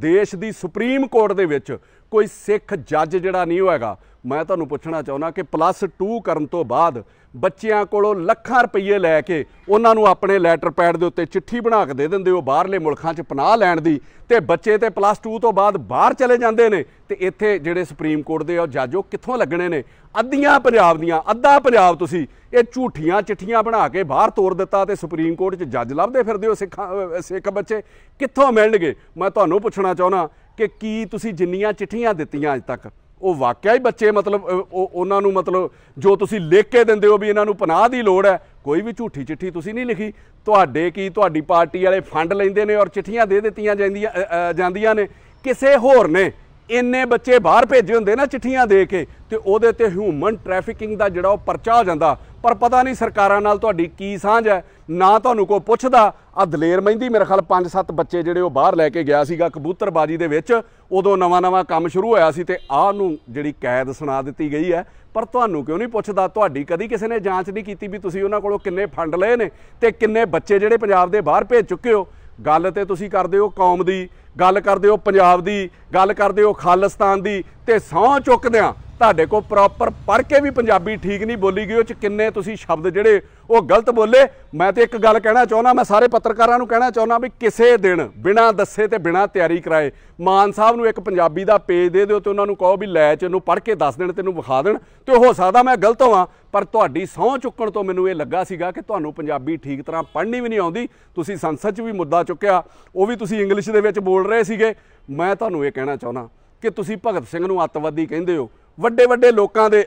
ਦੇਸ਼ ਦੀ ਸੁਪਰੀਮ ਕੋਰਟ ਦੇ ਵਿੱਚ ਕੋਈ ਸਿੱਖ ਜੱਜ ਜਿਹੜਾ ਨਹੀਂ ਹੋਏਗਾ ਮੈਂ ਤੁਹਾਨੂੰ ਪੁੱਛਣਾ ਚਾਹੁੰਦਾ ਕਿ ਪਲੱਸ 2 ਕਰਨ ਤੋਂ ਬਾਅਦ ਬੱਚਿਆਂ ਕੋਲੋਂ ਲੱਖਾਂ ਰੁਪਏ ਲੈ ਕੇ ਉਹਨਾਂ ਨੂੰ ਆਪਣੇ ਲੈਟਰ ਪੈਡ ਦੇ ਉੱਤੇ ਚਿੱਠੀ ਬਣਾ ਕੇ ਦੇ ਦਿੰਦੇ ਹੋ ਬਾਹਰਲੇ ਮੁਲਕਾਂ 'ਚ ਪਨਾਹ ਲੈਣ ਦੀ ਤੇ ਬੱਚੇ ਤੇ ਪਲੱਸ 2 ਤੋਂ ਬਾਅਦ ਬਾਹਰ ਚਲੇ ਜਾਂਦੇ ਨੇ ਤੇ ਇੱਥੇ ਜਿਹੜੇ ਸੁਪਰੀਮ ਕੋਰਟ ਦੇ ਜੱਜ ਉਹ ਕਿੱਥੋਂ ਲੱਗਣੇ ਨੇ ਅੱਧੀਆਂ ਪੰਜਾਬ ਦੀਆਂ ਅੱਧਾ ਪੰਜਾਬ ਤੁਸੀਂ ਇਹ ਝੂਠੀਆਂ ਚਿੱਠੀਆਂ ਬਣਾ ਕੇ ਬਾਹਰ ਤੋਰ ਦਿੱਤਾ ਤੇ ਸੁਪਰੀਮ ਕੋਰਟ 'ਚ ਜੱਜ ਲੱਭਦੇ ਫਿਰਦੇ ਹੋ ਸਿੱਖਾਂ ਸਿੱਖ ਬੱਚੇ ਕਿੱਥੋਂ ਮਿਲਣਗੇ ਮੈਂ ਤੁਹਾਨੂੰ ਪੁੱਛਣਾ ਚਾਹੁੰਦਾ ਕਿ ਕੀ ਤੁਸੀਂ ਜਿੰਨੀਆਂ ਚਿੱਠੀਆਂ ਦਿੱਤੀਆਂ ਅੱਜ ਤੱਕ ਉਹ ਵਾਕਿਆ ਹੀ ਬੱਚੇ ਮਤਲਬ ਉਹਨਾਂ ਨੂੰ ਮਤਲਬ ਜੋ ਤੁਸੀਂ ਲਿਖ ਕੇ ਦਿੰਦੇ ਹੋ ਵੀ ਇਹਨਾਂ ਨੂੰ ਪਨਾਹ ਦੀ ਲੋੜ ਹੈ ਕੋਈ ਵੀ ਝੂਠੀ ਚਿੱਠੀ ਤੁਸੀਂ ਨਹੀਂ ਲਿਖੀ ਤੁਹਾਡੇ ਕੀ ਤੁਹਾਡੀ ਪਾਰਟੀ ਵਾਲੇ ਫੰਡ ਲੈਂਦੇ ਨੇ ਔਰ ਚਿੱਠੀਆਂ ਦੇ ਦਿੱਤੀਆਂ ਜਾਂਦੀਆਂ ਜਾਂਦੀਆਂ ਨੇ ਕਿਸੇ ਹੋਰ ਨੇ ਇੰਨੇ ਬੱਚੇ ਬਾਹਰ ਭੇਜੇ ਹੁੰਦੇ ਨਾ ਚਿੱਠੀਆਂ ਦੇ ਕੇ ਤੇ ਉਹਦੇ ਤੇ ਹਿਊਮਨ ਟ੍ਰੈਫਿਕਿੰਗ ਦਾ ਜਿਹੜਾ ਉਹ ਪਰਚਾ ਹੋ ਜਾਂਦਾ ਪਰ ਪਤਾ ਨਹੀਂ ਸਰਕਾਰਾਂ ਨਾਲ ਤੁਹਾਡੀ ਕੀ ਸਾਂਝ ਹੈ ਨਾ ਤੁਹਾਨੂੰ ਕੋਈ ਪੁੱਛਦਾ ਆ ਦਲੇਰ ਮਹਿੰਦੀ ਮੇਰੇ ਖਿਆਲ 5-7 ਬੱਚੇ ਜਿਹੜੇ ਉਹ ਬਾਹਰ ਲੈ ਕੇ ਗਿਆ ਸੀਗਾ ਕਬੂਤਰਬਾਜ਼ੀ ਦੇ ਵਿੱਚ ਉਦੋਂ ਨਵਾਂ-ਨਵਾਂ ਕੰਮ ਸ਼ੁਰੂ ਹੋਇਆ ਸੀ ਤੇ ਆਹ ਨੂੰ ਜਿਹੜੀ ਕੈਦ ਸੁਣਾ ਦਿੱਤੀ ਗਈ ਹੈ ਪਰ ਤੁਹਾਨੂੰ ਕਿਉਂ ਨਹੀਂ ਪੁੱਛਦਾ ਤੁਹਾਡੀ ਕਦੀ ਕਿਸੇ ਨੇ ਜਾਂਚ ਨਹੀਂ ਕੀਤੀ ਵੀ ਤੁਸੀਂ ਉਹਨਾਂ ਕੋਲੋਂ ਕਿੰਨੇ ਫੰਡ ਲਏ ਨੇ ਤੇ ਕਿੰਨੇ ਬੱਚੇ ਜਿਹੜੇ ਪੰਜਾਬ ਦੇ ਬਾਹਰ ਭੇਜ ਚੁੱਕੇ ਹੋ ਗੱਲ ਤੇ ਤੁਸੀਂ ਕਰਦੇ ਹੋ ਕੌਮ ਦੀ ਗੱਲ ਕਰਦੇ ਹੋ ਪੰਜਾਬ ਦੀ ਗੱਲ ਕਰਦੇ ਹੋ ਖਾਲਿਸਤਾਨ ਦੀ ਤੇ ਸੌਂ ਚੁੱਕਦਿਆਂ ਤੁਹਾਡੇ ਕੋਲ ਪ੍ਰੋਪਰ ਪੜ੍ਹ ਕੇ ਵੀ ਪੰਜਾਬੀ ਠੀਕ ਨਹੀਂ ਬੋਲੀ ਗਈ ਉਹ ਚ ਕਿੰਨੇ ਤੁਸੀਂ ਸ਼ਬਦ ਜਿਹੜੇ ਉਹ ਗਲਤ ਬੋਲੇ ਮੈਂ ਤੇ ਇੱਕ ਗੱਲ ਕਹਿਣਾ ਚਾਹੁੰਦਾ ਮੈਂ ਸਾਰੇ ਪੱਤਰਕਾਰਾਂ ਨੂੰ ਕਹਿਣਾ ਚਾਹੁੰਦਾ ਵੀ ਕਿਸੇ ਦਿਨ ਬਿਨਾਂ ਦੱਸੇ ਤੇ ਬਿਨਾਂ ਤਿਆਰੀ ਕਰਾਏ ਮਾਨ ਸਾਹਿਬ ਨੂੰ ਇੱਕ ਪੰਜਾਬੀ ਦਾ ਪੇਜ ਦੇ ਦਿਓ ਤੇ ਉਹਨਾਂ ਨੂੰ ਕਹੋ ਵੀ ਲੈ ਚ ਇਹਨੂੰ ਪੜ੍ਹ ਕੇ ਦੱਸ ਦੇਣ ਤੈਨੂੰ ਵਿਖਾ ਦੇਣ ਤੇ ਹੋ ਸਕਦਾ ਮੈਂ ਗਲਤ ਹਾਂ ਪਰ ਤੁਹਾਡੀ ਸੌਂ ਚੁੱਕਣ ਤੋਂ ਮੈਨੂੰ ਇਹ ਲੱਗਾ ਸੀਗਾ ਕਿ ਤੁਹਾਨੂੰ ਪੰਜਾਬੀ ਠੀਕ ਤਰ੍ਹਾਂ ਪੜ੍ਹਨੀ ਵੀ ਨਹੀਂ ਆਉਂਦੀ ਤੁਸੀਂ ਸੰਸਦ 'ਚ ਵੀ ਮੁੱਦਾ ਚੁੱਕਿਆ ਉਹ ਵੀ ਤੁਸੀਂ ਇੰਗਲਿਸ਼ ਦੇ ਵਿੱਚ ਬੋਲ ਰਹੇ ਸੀਗੇ ਮੈਂ ਤੁਹਾਨੂੰ ਇਹ ਕਹਿਣਾ ਚਾਹੁੰਦਾ ਕਿ ਤੁਸੀਂ ਭਗਤ ਸਿੰਘ ਨੂੰ ਅੱਤਵਾਦੀ ਕਹਿੰਦੇ ਹੋ ਵੱਡੇ ਵੱਡੇ ਲੋਕਾਂ ਦੇ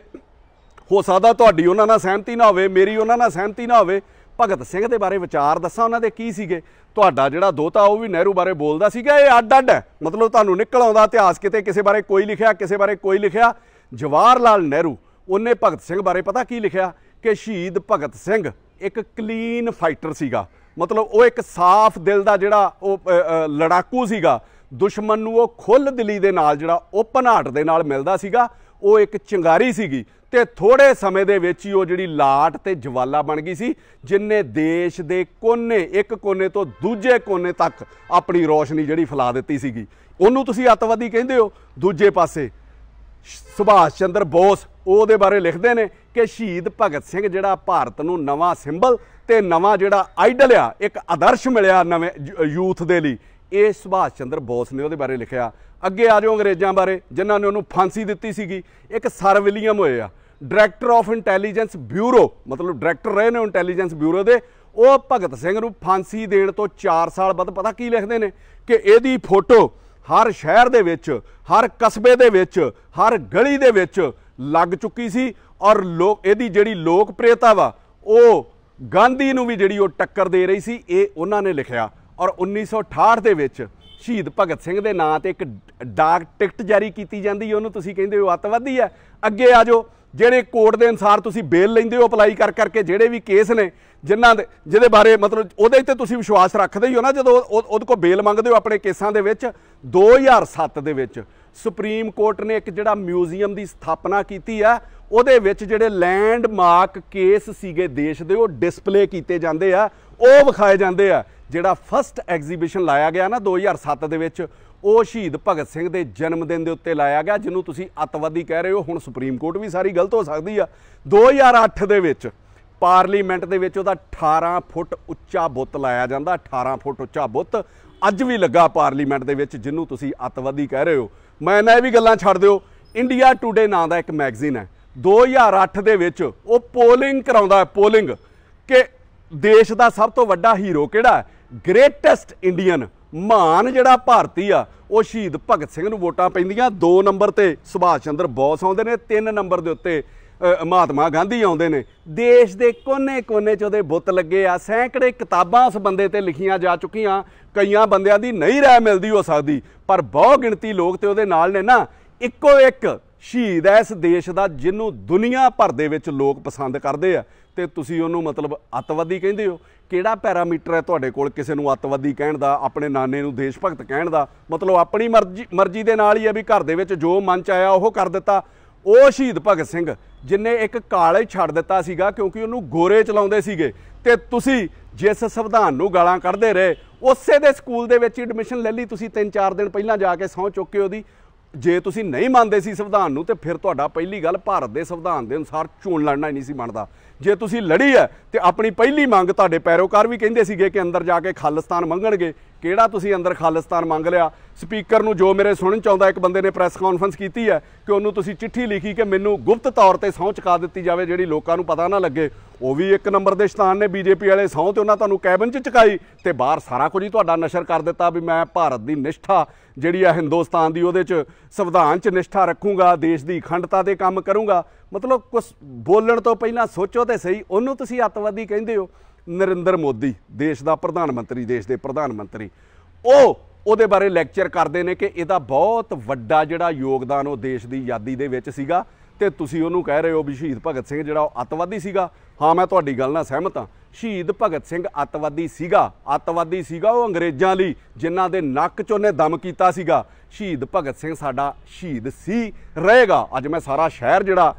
ਹੋ ਸਕਦਾ ਤੁਹਾਡੀ ਉਹਨਾਂ ਨਾਲ ਸਹਿਮਤੀ ਨਾ ਹੋਵੇ ਮੇਰੀ ਉਹਨਾਂ ਨਾਲ ਸਹਿਮਤੀ ਨਾ ਹੋਵੇ ਭਗਤ ਸਿੰਘ ਦੇ ਬਾਰੇ ਵਿਚਾਰ ਦੱਸਾਂ ਉਹਨਾਂ ਦੇ ਕੀ ਸੀਗੇ ਤੁਹਾਡਾ ਜਿਹੜਾ ਦੋਤਾ ਉਹ ਵੀ ਨਹਿਰੂ ਬਾਰੇ ਬੋਲਦਾ ਸੀਗਾ ਇਹ ਅੱਡ ਅੱਡ ਹੈ ਮਤਲਬ ਤੁਹਾਨੂੰ ਨਿਕਲ ਆਉਂਦਾ ਇਤਿਹਾਸ ਕਿਤੇ ਕਿਸੇ ਬਾਰੇ ਕੋਈ ਲਿਖਿਆ ਕਿਸੇ ਬਾਰੇ ਕੋਈ ਲਿਖਿਆ ਜਵਾਹਰ ਲਾਲ ਨਹਿਰੂ ਉਹਨੇ ਭਗਤ ਸਿੰਘ ਬਾਰੇ ਪਤਾ ਕੀ ਲਿਖਿਆ ਕਿ ਸ਼ਹੀਦ ਭਗਤ ਸਿੰਘ ਇੱਕ ਕਲੀਨ ਫਾਈਟਰ ਸੀਗਾ ਮਤਲਬ ਉਹ ਇੱਕ ਸਾਫ਼ ਦਿਲ ਦਾ ਜਿਹੜਾ ਉਹ ਲੜਾਕੂ ਸੀਗਾ ਦੁਸ਼ਮਣ ਨੂੰ ਉਹ ਖੁੱਲ੍ਹ ਦਿਲੀ ਦੇ ਨਾਲ ਜਿਹੜਾ ਓਪਨ ਹਾਰਟ ਦੇ ਨਾਲ ਮਿਲਦਾ ਸੀਗਾ ਉਹ ਇੱਕ ਚਿੰਗਾਰੀ ਸੀਗੀ ਤੇ ਥੋੜੇ ਸਮੇਂ ਦੇ ਵਿੱਚ ਹੀ ਉਹ ਜਿਹੜੀ ਲਾਟ ਤੇ ਜਵਾਲਾ ਬਣ ਗਈ ਸੀ ਜਿੰਨੇ ਦੇਸ਼ ਦੇ ਕੋਨੇ ਇੱਕ ਕੋਨੇ ਤੋਂ ਦੂਜੇ ਕੋਨੇ ਤੱਕ ਆਪਣੀ ਰੋਸ਼ਨੀ ਜਿਹੜੀ ਫਲਾ ਦਿੱਤੀ ਸੀਗੀ ਉਹਨੂੰ ਤੁਸੀਂ ਅਤਵਾਦੀ ਕਹਿੰਦੇ ਹੋ ਦੂਜੇ ਪਾਸੇ ਸੁਭਾਸ਼ ਚੰਦਰ ਬੋਸ ਉਹਦੇ ਬਾਰੇ ਲਿਖਦੇ ਨੇ ਕਿ ਸ਼ਹੀਦ ਭਗਤ ਸਿੰਘ ਜਿਹੜਾ ਭਾਰਤ ਨੂੰ ਨਵਾਂ ਸਿੰਬਲ ਤੇ ਨਵਾਂ ਜਿਹੜਾ ਆਈਡਲ ਆ ਇੱਕ ਆਦਰਸ਼ ਮਿਲਿਆ ਨਵੇਂ ਯੂਥ ਦੇ ਲਈ ਇਹ ਸੁਭਾਸ਼ ਚੰਦਰ ਬੋਸ ਨੇ ਉਹਦੇ ਬਾਰੇ ਲਿਖਿਆ ਅੱਗੇ ਆ ਜਾਓ ਅੰਗਰੇਜ਼ਾਂ ਬਾਰੇ ਜਿਨ੍ਹਾਂ ਨੇ ਉਹਨੂੰ ਫਾਂਸੀ ਦਿੱਤੀ ਸੀਗੀ ਇੱਕ ਸਰ ਵਿਲੀਅਮ ਹੋਏ ਆ ਡਾਇਰੈਕਟਰ ਆਫ ਇੰਟੈਲੀਜੈਂਸ ਬਿਊਰੋ ਮਤਲਬ ਡਾਇਰੈਕਟਰ ਰਹੇ ਨੇ ਇੰਟੈਲੀਜੈਂਸ ਬਿਊਰੋ ਦੇ ਉਹ ਭਗਤ ਸਿੰਘ ਨੂੰ ਫਾਂਸੀ ਦੇਣ ਤੋਂ 4 ਸਾਲ ਬਾਅਦ ਪਤਾ ਕੀ ਲਿਖਦੇ ਨੇ ਕਿ ਇਹਦੀ ਫੋਟੋ ਹਰ ਸ਼ਹਿਰ ਦੇ ਵਿੱਚ ਹਰ ਕਸਬੇ ਦੇ ਵਿੱਚ ਹਰ ਗਲੀ ਦੇ ਵਿੱਚ ਲੱਗ ਚੁੱਕੀ ਸੀ ਔਰ ਲੋਕ ਇਹਦੀ ਜਿਹੜੀ ਲੋਕਪ੍ਰਿਯਤਾ ਵਾ ਉਹ ਗਾਂਧੀ ਨੂੰ ਵੀ ਜਿਹੜੀ ਉਹ ਟੱਕਰ ਦੇ ਰਹੀ ਸੀ ਇਹ ਉਹਨਾਂ ਨੇ ਲਿਖਿਆ ਔਰ 1968 ਦੇ ਵਿੱਚ ਸ਼ਹੀਦ ਭਗਤ ਸਿੰਘ ਦੇ ਨਾਂ ਤੇ ਇੱਕ ਡਾਕ ਟਿਕਟ ਜਾਰੀ ਕੀਤੀ ਜਾਂਦੀ ਉਹਨੂੰ ਤੁਸੀਂ ਕਹਿੰਦੇ ਹੋ ਅਤਵਾਦੀ ਹੈ ਅੱਗੇ ਆ ਜਾਓ ਜਿਹੜੇ ਕੋਰਟ ਦੇ ਅਨਸਾਰ ਤੁਸੀਂ ਬੇਲ ਲੈਂਦੇ ਹੋ ਅਪਲਾਈ ਕਰ ਕਰਕੇ ਜਿਹੜੇ ਵੀ ਕੇਸ ਨੇ ਜਿਨ੍ਹਾਂ ਦੇ ਜਿਹਦੇ ਬਾਰੇ ਮਤਲਬ ਉਹਦੇ ਤੇ ਤੁਸੀਂ ਵਿਸ਼ਵਾਸ ਰੱਖਦੇ ਹੀ ਹੋ ਨਾ ਜਦੋਂ ਉਹਦੇ ਕੋਲ ਬੇਲ ਮੰਗਦੇ ਹੋ ਆਪਣੇ ਕੇਸਾਂ ਦੇ ਵਿੱਚ 2007 ਦੇ ਵਿੱਚ ਸੁਪਰੀਮ ਕੋਰਟ ਨੇ ਇੱਕ ਜਿਹੜਾ ਮਿਊਜ਼ੀਅਮ ਦੀ ਸਥਾਪਨਾ ਕੀਤੀ ਆ ਉਹਦੇ ਵਿੱਚ ਜਿਹੜੇ ਲੈਂਡਮਾਰਕ ਕੇਸ ਸੀਗੇ ਦੇਸ਼ ਦੇ ਉਹ ਡਿਸਪਲੇ ਕੀਤੇ ਜਾਂਦੇ ਆ ਉਹ ਵਿਖਾਏ ਜਾਂਦੇ ਆ ਜਿਹੜਾ ਫਸਟ ਐਗਜ਼ੀਬਿਸ਼ਨ ਲਾਇਆ ਗਿਆ ਨਾ 2007 ਦੇ ਵਿੱਚ ਉਹ ਸ਼ਹੀਦ ਭਗਤ ਸਿੰਘ ਦੇ ਜਨਮ ਦਿਨ ਦੇ ਉੱਤੇ ਲਾਇਆ ਗਿਆ ਜਿਹਨੂੰ ਤੁਸੀਂ ਅਤਵਾਦੀ ਕਹਿ ਰਹੇ ਹੋ ਹੁਣ ਸੁਪਰੀਮ ਕੋਰਟ ਵੀ ਸਾਰੀ ਗਲਤ ਹੋ ਸਕਦੀ ਆ 2008 ਦੇ ਵਿੱਚ ਪਾਰਲੀਮੈਂਟ ਦੇ ਵਿੱਚ ਉਹਦਾ 18 ਫੁੱਟ ਉੱਚਾ ਬੁੱਤ ਲਾਇਆ ਜਾਂਦਾ 18 ਫੁੱਟ ਉੱਚਾ ਬੁੱਤ ਅੱਜ ਵੀ ਲੱਗਾ ਪਾਰਲੀਮੈਂਟ ਦੇ ਵਿੱਚ ਜਿਹਨੂੰ ਤੁਸੀਂ ਅਤਵਾਦੀ ਕਹਿ ਰਹੇ ਹੋ ਮੈਂ ਨਾ ਇਹ ਵੀ ਗੱਲਾਂ ਛੱਡ ਦਿਓ ਇੰਡੀਆ ਟੂਡੇ ਨਾਂ ਦਾ ਇੱਕ ਮੈਗਜ਼ੀਨ ਹੈ 2008 ਦੇ ਵਿੱਚ ਉਹ ਪੋਲਿੰਗ ਕਰਾਉਂਦਾ ਹੈ ਪੋਲਿੰਗ ਕਿ ਦੇਸ਼ ਦਾ ਸਭ ਤੋਂ ਵੱਡਾ ਹੀਰੋ ਕਿਹੜਾ ਹੈ ਗ੍ਰੇਟੈਸਟ ਇੰਡੀਅਨ ਮਾਨ ਜਿਹੜਾ ਭਾਰਤੀ ਆ ਉਹ ਸ਼ਹੀਦ ਭਗਤ ਸਿੰਘ ਨੂੰ ਵੋਟਾਂ ਪੈਂਦੀਆਂ 2 ਨੰਬਰ ਤੇ ਸੁਭਾਸ਼ ਚੰਦਰ ਬੋਸ ਆਉਂਦੇ ਨੇ 3 ਨੰਬਰ ਦੇ ਉੱਤੇ ਮਹਾਤਮਾ ਗਾਂਧੀ ਆਉਂਦੇ ਨੇ ਦੇਸ਼ ਦੇ ਕੋਨੇ-ਕੋਨੇ 'ਚ ਉਹਦੇ ਬੁੱਤ ਲੱਗੇ ਆ ਸੈਂਕੜੇ ਕਿਤਾਬਾਂ ਉਸ ਬੰਦੇ ਤੇ ਲਿਖੀਆਂ ਜਾ ਚੁੱਕੀਆਂ ਕਈਆਂ ਬੰਦਿਆਂ ਦੀ ਨਹੀਂ ਰਹਿ ਮਿਲਦੀ ਹੋ ਸਕਦੀ ਪਰ ਬਹੁ ਗਿਣਤੀ ਲੋਕ ਤੇ ਉਹਦੇ ਨਾਲ ਨੇ ਨਾ ਇੱਕੋ ਇੱਕ ਸ਼ਹੀਦ ਐ ਇਸ ਦੇਸ਼ ਦਾ ਜਿਹਨੂੰ ਦੁਨੀਆ ਭਰ ਦੇ ਵਿੱਚ ਲੋਕ ਪਸੰਦ ਕਰਦੇ ਆ ਤੇ ਤੁਸੀਂ ਉਹਨੂੰ ਮਤਲਬ ਅਤਵਾਦੀ ਕਹਿੰਦੇ ਹੋ ਕਿਹੜਾ ਪੈਰਾਮੀਟਰ ਹੈ ਤੁਹਾਡੇ ਕੋਲ ਕਿਸੇ ਨੂੰ ਅਤਵਾਦੀ ਕਹਿਣ ਦਾ ਆਪਣੇ ਨਾਨੇ ਨੂੰ ਦੇਸ਼ ਭਗਤ ਕਹਿਣ ਦਾ ਮਤਲਬ ਆਪਣੀ ਮਰਜ਼ੀ ਮਰਜ਼ੀ ਦੇ ਨਾਲ ਹੀ ਆ ਵੀ ਘਰ ਦੇ ਵਿੱਚ ਜੋ ਮਨ ਚ ਆਇਆ ਉਹ ਕਰ ਦਿੱਤਾ ਉਹ ਸ਼ਹੀਦ ਭਗਤ ਸਿੰਘ ਜਿਨੇ ਇੱਕ ਕਾਲੇ ਛੱਡ ਦਿੱਤਾ ਸੀਗਾ ਕਿਉਂਕਿ ਉਹਨੂੰ ਗੋਰੇ ਚਲਾਉਂਦੇ ਸੀਗੇ ਤੇ ਤੁਸੀਂ ਜਿਸ ਸੰਵਿਧਾਨ ਨੂੰ ਗਾਲਾਂ ਕੱਢਦੇ ਰਹੇ ਉਸੇ ਦੇ ਸਕੂਲ ਦੇ ਵਿੱਚ ਐਡਮਿਸ਼ਨ ਲੈ ਲਈ ਤੁਸੀਂ 3-4 ਦਿਨ ਪਹਿਲਾਂ ਜਾ ਕੇ ਸੌਂ ਚੁੱਕੇ ਉਹਦੀ ਜੇ ਤੁਸੀਂ ਨਹੀਂ ਮੰਨਦੇ ਸੀ ਸੰਵਿਧਾਨ ਨੂੰ ਤੇ ਫਿਰ ਤੁਹਾਡਾ ਪਹਿਲੀ ਗੱਲ ਭਾਰਤ ਦੇ ਸੰਵਿਧਾਨ ਦੇ ਅਨੁਸਾਰ ਚੋਣ ਲੜਨਾ ਹੀ ਨਹੀਂ ਸੀ ਬਣਦਾ ਜੇ ਤੁਸੀਂ ਲੜੀ ਹੈ ਤੇ ਆਪਣੀ ਪਹਿਲੀ ਮੰਗ ਤੁਹਾਡੇ ਪੈਰੋਕਾਰ ਵੀ ਕਹਿੰਦੇ ਸੀਗੇ ਕਿ ਅੰਦਰ ਜਾ ਕੇ ਖਾਲਿਸਤਾਨ ਮੰਗਣਗੇ ਕਿਹੜਾ ਤੁਸੀਂ ਅੰਦਰ ਖਾਲਿਸਤਾਨ ਮੰਗ ਲਿਆ ਸਪੀਕਰ ਨੂੰ ਜੋ ਮੇਰੇ ਸੁਣਨ ਚਾਹੁੰਦਾ ਇੱਕ ਬੰਦੇ ਨੇ ਪ੍ਰੈਸ ਕਾਨਫਰੰਸ ਕੀਤੀ ਹੈ ਕਿ ਉਹਨੂੰ ਤੁਸੀਂ ਚਿੱਠੀ ਲਿਖੀ ਕਿ ਮੈਨੂੰ ਗੁਪਤ ਤੌਰ ਤੇ ਸੌਂ ਚੁਕਾ ਦਿੱਤੀ ਜਾਵੇ ਜਿਹੜੀ ਲੋਕਾਂ ਨੂੰ ਪਤਾ ਨਾ ਲੱਗੇ ਉਹ ਵੀ ਇੱਕ ਨੰਬਰ ਦੇ ਸ਼ਤਾਨ ਨੇ ਬੀਜੇਪੀ ਵਾਲੇ ਸੌਂ ਤੇ ਉਹਨਾਂ ਤੁਹਾਨੂੰ ਕੈਬਨ ਚ ਚੁਕਾਈ ਤੇ ਬਾਹਰ ਸਾਰਾ ਕੁਝ ਹੀ ਤੁਹਾਡਾ ਨਸ਼ਰ ਕਰ ਦਿੱਤਾ ਵੀ ਮੈਂ ਭਾਰਤ ਦੀ ਨਿਸ਼ਠਾ ਜਿਹੜੀ ਆ ਹਿੰਦੁਸਤਾਨ ਦੀ ਉਹਦੇ 'ਚ ਸੰਵਿਧਾਨ 'ਚ ਨਿਸ਼ਠਾ ਰੱਖੂਗਾ ਦੇਸ਼ ਦੀ ਅਖੰਡਤਾ ਤੇ ਕੰਮ ਕਰੂਗਾ ਮਤਲਬ ਕੁਝ ਬੋਲਣ ਤੋਂ ਪਹਿਲਾਂ ਸੋਚੋ ਤੇ ਸਹੀ ਉਹਨੂੰ ਤੁਸੀਂ ਅੱਤਵਾਦੀ ਕਹਿੰਦੇ ਹੋ ਨਰਿੰਦਰ ਮੋਦੀ ਦੇਸ਼ ਦਾ ਪ੍ਰਧਾਨ ਮੰਤਰੀ ਦੇਸ਼ ਦੇ ਪ੍ਰਧਾਨ ਮੰਤਰੀ ਉਹ ਉਹਦੇ ਬਾਰੇ ਲੈਕਚਰ ਕਰਦੇ ਨੇ ਕਿ ਇਹਦਾ ਬਹੁਤ ਵੱਡਾ ਜਿਹੜਾ ਯੋਗਦਾਨ ਉਹ ਦੇਸ਼ ਦੀ ਆਜ਼ਾਦੀ ਦੇ ਵਿੱਚ ਸੀਗਾ ਤੇ ਤੁਸੀਂ ਉਹਨੂੰ ਕਹਿ ਰਹੇ ਹੋ ਵੀ ਸ਼ਹੀਦ ਭਗਤ ਸਿੰਘ ਜਿਹੜਾ ਉਹ ਅਤਵਾਦੀ ਸੀਗਾ ਹਾਂ ਮੈਂ ਤੁਹਾਡੀ ਗੱਲ ਨਾਲ ਸਹਿਮਤ ਹਾਂ ਸ਼ਹੀਦ ਭਗਤ ਸਿੰਘ ਅਤਵਾਦੀ ਸੀਗਾ ਅਤਵਾਦੀ ਸੀਗਾ ਉਹ ਅੰਗਰੇਜ਼ਾਂ ਲਈ ਜਿਨ੍ਹਾਂ ਦੇ ਨੱਕ 'ਚ ਉਹਨੇ ਦਮ ਕੀਤਾ ਸੀਗਾ ਸ਼ਹੀਦ ਭਗਤ ਸਿੰਘ ਸਾਡਾ ਸ਼ਹੀਦ ਸੀ ਰਹੇਗਾ ਅੱਜ ਮੈਂ ਸਾਰਾ ਸ਼ਹਿਰ ਜਿਹੜਾ